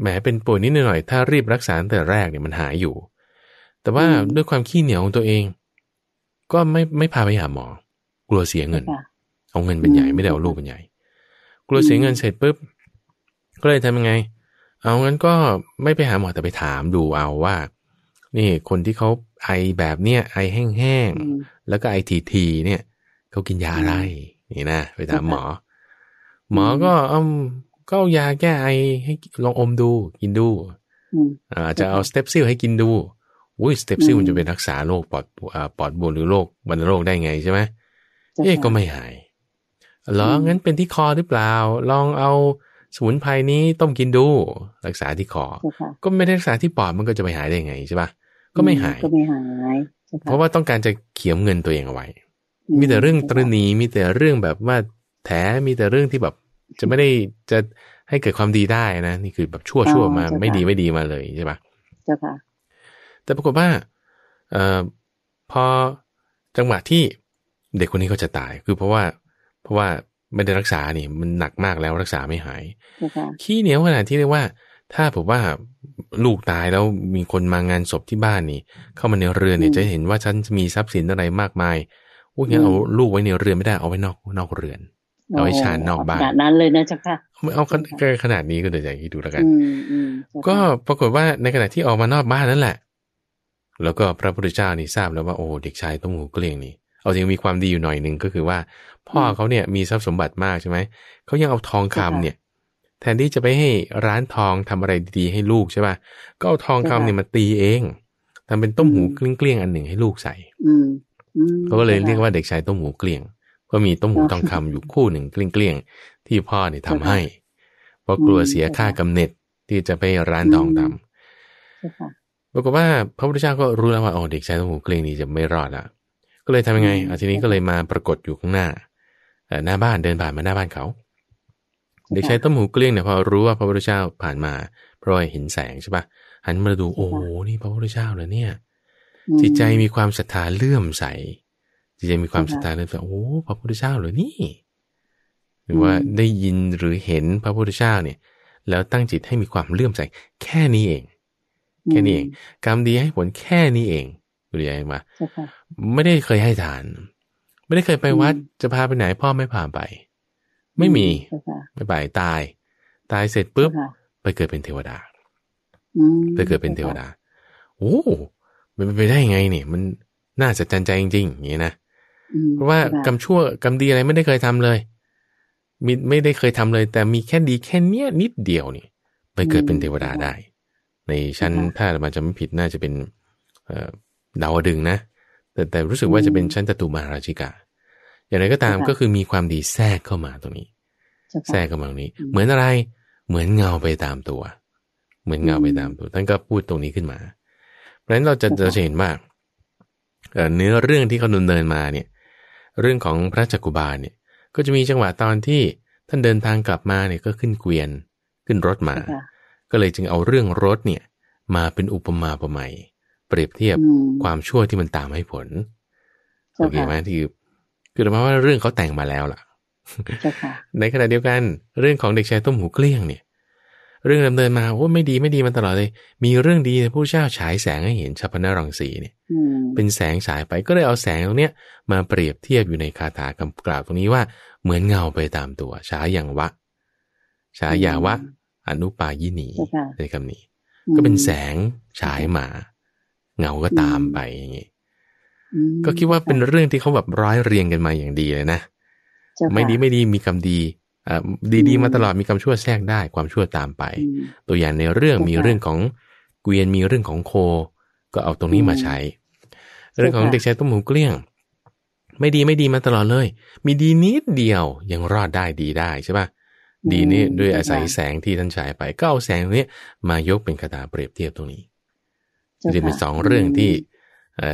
แหมเป็นป่วยนิดหน่อยถ้ารีบรักษาตั้งแต่แรกเนี่ยมันหายอยู่ แต่ว่าด้วยความขี้เหนียวของตัวเอง ก็ไม่ไม่พาไปหาหมอกลัวเสียเงินเอาเงินเป็นใหญ่ไม่ได้เอาลูกเป็นใหญ่ กลัวเสียเงินเสร็จปุ๊บก็เลยทำยังไง เอางั้นก็ไม่ไปหาหมอแต่ไปถามดูเอาว่า นี่คนที่เขาไอแบบเนี้ยไอแห้งๆ แล้วก็ไอทีทีเนี่ยเขากินยาอะไร นี่นะไปถามหมอ หมอก็เอาก็ยาแก้ไอให้ลองอมดู กินดูอาจจะเอาสเตปซิลให้กินดู อุ้ยสเตปซิลมันจะเป็นรักษาโรคปอดปอดบวมหรือโรควันโรคได้ไงใช่ไหมเอ๊ก็ไม่หายหรองั้นเป็นที่คอหรือเปล่า ลองเอาสมุนไพรนี้ต้มกินดูรักษาที่คอก็ไม่ได้รักษาที่ปอดมันก็จะไปหายได้ไงใช่ปะก็ไม่หายก็ไม่หาย เพราะว่าต้องการจะเขียมเงินตัวเองเอาไว้ มีแต่เรื่องตรณีมีแต่เรื่องแบบว่าแถมีแต่เรื่องที่แบบ จะไม่ได้จะให้เกิดความดีได้นะนี่คือแบบชั่วชั่วมา ไม่ดีไม่ดีมาเลยใช่ปะเจ้าค่ะแต่ปรากฏว่าเอ่อพอจังหวะที่เด็กคนนี้เขาจะตาย คือ เพราะว่า เพราะว่าไม่ได้รักษา นี่ มันหนักมากแล้วรักษาไม่หายขี้เหนียวขนาดที่เรียกว่า ถ้าผมว่าลูกตายแล้วมีคนมางานศพที่บ้านนี่เข้ามาในเรือนเนี่ยจะเห็นว่าฉันมีทรัพย์สินอะไรมากมายพวกนี้เอาลูกไว้ในเรือนไม่ได้เอาไว้นอกนอกเรือนเอาไว้ชาน นอกบ้านขนาดนั้นเลยนะจ๊ะค่ะเอาขนาดนี้ก็เดี๋ยวอญ่ที่ดูแล้วกันก็ปรากฏว่าในขณะที่ออกมานอกบ้านนั่นแหละ แล้วก็พระพุทธเจ้านี่ทราบแล้วว่าโอ้เด็กชายต้องหูเกลี้ยงนี่เอาจริงมีความดีอยู่หน่อยหนึ่งก็คือว่าพ่อเขาเนี่ยมีทรัพย์สมบัติมากใช่ไหม เขายังเอาทองคำเนี่ย แทนที่จะไปให้ร้านทองทำอะไรดีๆให้ลูกใช่ป่ะ ก็เอาทองคำเนี่ยมาตีเอง ทำเป็นต้มหูเกลี้ยงอันหนึ่งให้ลูกใส่เขาก็เลยเรียกว่าเด็กชายต้มหูเกลี้ยงก็มีต้มหูทองคำอยู่คู่หนึ่งเกลี้ยงๆที่พ่อเนี่ยทำให้เพราะกลัวเสียค่ากำเนิดที่จะไปร้านทองทำปรากฏว่าพระพุทธเจ้าก็รู้แล้วว่าอ๋อเด็กชายต้มหูเกลี้ยงนี่จะไม่รอดละก็เลยทำยังไงอาทีนี้ก็เลยมาปรากฏอยู่ข้างหน้าหน้าบ้านเดินผ่านมาหน้าบ้านเขา เด็กชายต้มหูเกลี้ยงเนี่ยพอรู้ว่าพระพุทธเจ้าผ่านมาเพราะเห็นแสงใช่ปะหันมาดู โอ้โหนี่พระพุทธเจ้าเลยเนี่ย จิตใจมีความศรัทธาเลื่อมใสจิตใจมีความศรัทธาเลื่อมใสโอ้พระพุทธเจ้าเลยนี่หรือว่าได้ยินหรือเห็นพระพุทธเจ้าเนี่ยแล้วตั้งจิตให้มีความเลื่อมใสแค่นี้เอง แค่นี้เองกรรมดีให้ผลแค่นี้เองดูดีไหมไม่ได้เคยให้ทานไม่ได้เคยไปวัด จะพาไปไหน พ่อไม่พาไป ไม่มีไม่ไปตาย ตายเสร็จปุ๊บไปเกิดเป็นเทวดาไปเกิดเป็นเทวดา โอ้ มันไปได้ไงเนี่ย มันน่าสะใจจริงๆอย่างนี้นะเพราะว่ากรรมชั่วกรรมดีอะไร ไม่ได้เคยทำเลยมิไม่ได้เคยทำเลย แต่มีแค่ดีแค่เนี้ยนิดเดียวนี่ไปเกิดเป็นเทวดาได้ ในชั้นถ้ามันจะไม่ผิดน่าจะเป็นเดาวดึงนะแต่แต่รู้สึกว่าจะเป็นชั้นตตุมาราชิกาอย่างไรก็ตามก็คือมีความดีแทรกเข้ามาตรงนี้ แทรกเข้ามาตรงนี้ เหมือนอะไรเหมือนเงาไปตามตัว เหมือนเงาไปตามตัวท่านก็พูดตรงนี้ขึ้นมา เพราะฉะนั้นเราจะจะเห็นว่าเนื้อเรื่องที่เขาดำเนินมาเนี่ย เรื่องของพระจักกุบาลเนี่ยก็จะมีจังหวะตอนที่ท่านเดินทางกลับมาเนี่ยก็ขึ้นเกวียนขึ้นรถมา ก็เลยจึงเอาเรื่องรถเนี่ย มาเป็นอุปมาอุปไมยเปรียบเทียบความชั่วที่มันตามให้ผล โอเคไหมที่คือหมายว่าเรื่องเขาแต่งมาแล้วล่ะ ในขณะเดียวกันเรื่องของเด็กชายต้มหูเกลี้ยงเนี่ย เรื่องดำเนินมาโอ้ไม่ดีไม่ดีมาตลอดเลย มีเรื่องดีผู้เจ้าฉายแสงให้เห็นชาพนรังสีเนี่ยเป็นแสงฉายไปก็เลยเอาแสงตรงเนี้ยมาเปรียบเทียบอยู่ในคาถาคำกล่าวตรงนี้ว่า เหมือนเงาไปตามตัวฉายอย่างวะฉายยาวะอนุปายินีในคำนี้ก็เป็นแสงฉายมาเงาก็ตามไปอย่างนี้ ก็คิดว่าเป็นเรื่องที่เขาแบบร้อยเรียงกันมาอย่างดีเลยนะ ไม่ดีไม่ดีมีกรรมดีดีดีมาตลอดมีกรรมชั่วแทรกได้ความชั่วตามไป ตัวอย่างในเรื่องมีเรื่องของเกวียน มีเรื่องของโค ก็เอาตรงนี้มาใช้ เรื่องของเด็กชายต้มหูเกลี้ยง ไม่ดีไม่ดีมาตลอดเลย มีดีนิดเดียวยังรอดได้ดีได้ใช่ปะดีนี้ด้วยอาศัยแสงที่ท่านฉายไปก็เอาแสงงนี้มายกเป็นคาถาเปรียบเทียบตรงนี้นี่เป็นสองเรื่องที่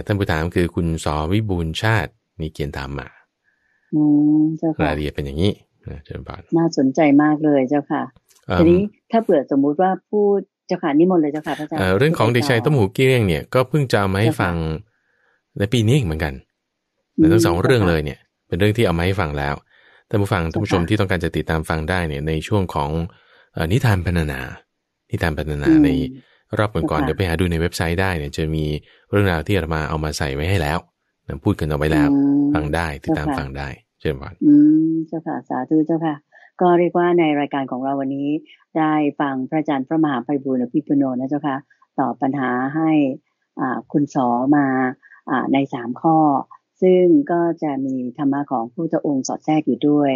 ท่านผู้ถามคือคุณสอวิบูลชาติมีเกียนตถามมารายละเอียดเป็นอย่างนี้นะเจ้าค่ะน่าสนใจมากเลยเจ้าค่ะ ทีนี้ถ้าเผื่อสมมุติว่าพูดเจ้าค่ะนิมนต์เลยเจ้าค่ะพระอาจารย์เรื่องของเด็กชายต้มหูกี้เรียงเนี่ยก็เพิ่งจะมาให้ฟังในปีนี้เหมือนกันทั้งสองเรื่องเลยเนี่ย เป็นเรื่องที่เอามาให้ฟังแล้ว ท่านผู้ฟังท่านผู้ชมที่ต้องการจะติดตามฟังได้เนี่ย ในช่วงของนิทานพันนา นิทานพันนาในรอบก่อนๆเดี๋ยวไปหาดูในเว็บไซต์ได้เนี่ยจะมีเรื่องราวที่อาตมาเอามาใส่ไว้ให้แล้วนะพูดกันเอาไว้แล้วฟังได้ ติดตามฟังได้ เชิญพรอืมเจ้าค่ะ สาธุเจ้าค่ะ ก็เรียกว่าในรายการของเราวันนี้ได้ฟังพระอาจารย์พระมหาไพบูลอภิปุโนนะเจ้าค่ะตอบปัญหาให้อ่าคุณสอมาอ่าในสามข้อ ซึ่งก็จะมีธรรมะของผู้เจ้าองค์สอดแทรกอยู่ด้วย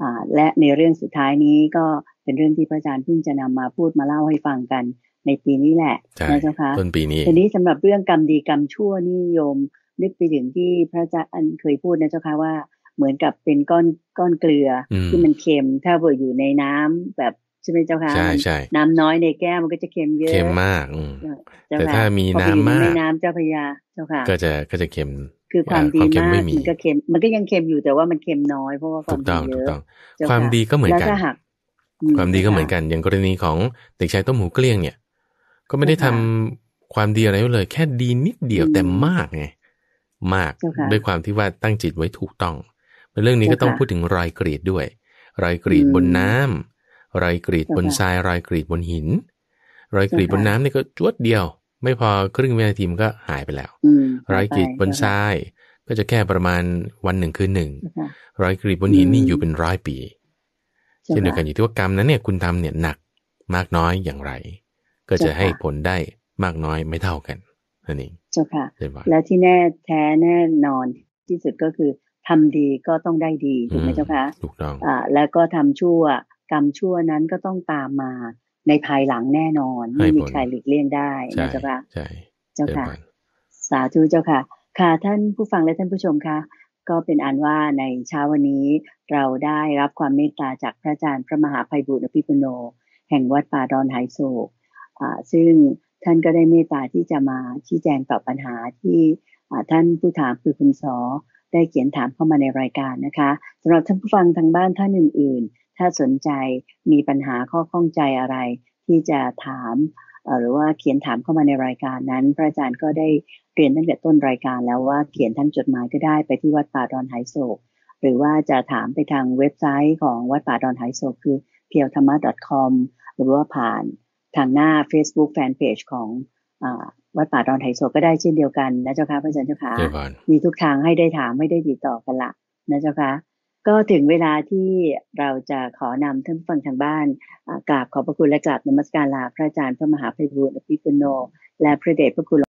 อ่าและในเรื่องสุดท้ายนี้ก็เป็นเรื่องที่พระอาจารย์เพิ่งจะนำมาพูดมาเล่าให้ฟังกันในปีนี้แหละนะเจ้าคะต้นปีนี้ ทีนี้สำหรับเรื่องกรรมดีกรรมชั่วนี่โยมนึกไปถึงที่พระอาจารย์เคยพูดนะเจ้าคะว่าเหมือนกับเป็นก้อนก้อนเกลือที่มันเค็ม ถ้าเบออยู่ในน้ำแบบใช่ไหมเจ้าค่ะใช่ใช่น้ำน้อยในแก้วมันก็จะเค็มเยอะ เค็มมากแต่ถ้ามีน้ำมากน้ำเจ้าพญาเจ้าค่ะ ก็จะก็จะเค็ม คือความดีมากมันก็เค็ม มันก็ยังเค็มอยู่แต่ว่ามันเค็มน้อยเพราะว่าความดีเยอะถูกต้อง ความดีก็เหมือนกัน ความดีก็เหมือนกันอย่างกรณีของเด็กชายต้มหูเกลี้ยงเนี่ยก็ไม่ได้ทำความดีอะไรเลยแค่ดีนิดเดียวแต่มากไงมากด้วยความที่ว่าตั้งจิตไว้ถูกต้องเรื่องนี้ก็ต้องพูดถึงรอยกรีดด้วยรอยกรีดบนน้ำรอยกรีดบนทราย รอยกรีดบนหิน รอยกรีดบนน้ำนี่ก็จวดเดียว ไม่พอครึ่งวินาทีมันก็หายไปแล้วรอยกรีดบนทราย ก็จะแค่ประมาณวันหนึ่งคืนหนึ่งรอยกรีดบนหินนี่อยู่เป็นร้อยปีเช่นเดียวกันอยู่ที่ว่ากรรมนั้นเนี่ยคุณทำเนี่ยหนักมากน้อยอย่างไรก็จะให้ผลได้มากน้อยไม่เท่ากันนั่นเองเจ้าค่ะ และที่แน่แท้แน่นอนที่สุดก็คือ ทำดีก็ต้องได้ดีถูกไหมเจ้าคะถูกต้องอ่าแล้วก็ทำชั่วกรรมชั่วนั้นก็ต้องตามมาในภายหลังแน่นอนไม่มีใครหลีกเลี่ยงได้นะเจ้าค่ะใช่ เจ้าค่ะ สาธุเจ้าค่ะ ค่ะท่านผู้ฟังและท่านผู้ชมคะก็เป็นอันว่าในเช้าวันนี้เราได้รับความเมตตาจากพระอาจารย์พระมหาภัยบุตรอภิปุโน แห่งวัดป่าดอนไหโศกซึ่งท่านก็ได้เมตตาที่จะมาชี้แจงตอบปัญหาที่ท่านผู้ถามคือคุณสอได้เขียนถามเข้ามาในรายการนะคะสำหรับท่านผู้ฟังทางบ้านท่านอื่น ๆ ถ้าสนใจมีปัญหาข้อข้องใจอะไร ที่จะถามหรือว่าเขียนถามเข้ามาในรายการนั้นพระอาจารย์ก็ได้เรียนตั้งแต่ต้นรายการ แล้วว่าเขียนทั้งจดหมายก็ได้ไปที่วัดป่าดอนไหโศกหรือว่าจะถามไปทางเว็บไซต์ของวัดป่าดอนไหโศกคือเพียวธรรมะ .com หรือว่าผ่านทางหน้า Facebook Fanpage ของอวัดป่าดอนไทโซก็ได้เช่นเดียวกัน นะเจ้าค่ะ พระอาจารย์เจ้าค่ะ มีทุกทางให้ได้ถามไม่ได้ติดต่อกันละนะเจ้าค่ะ ก็ถึงเวลาที่เราจะขอนำท่านฟังทางบ้านกราบขอบพระคุณและกราบนมัสการลาพระอาจารย์ พระมหาภัยบูลอภิปุโน และพระเดชพระคุณ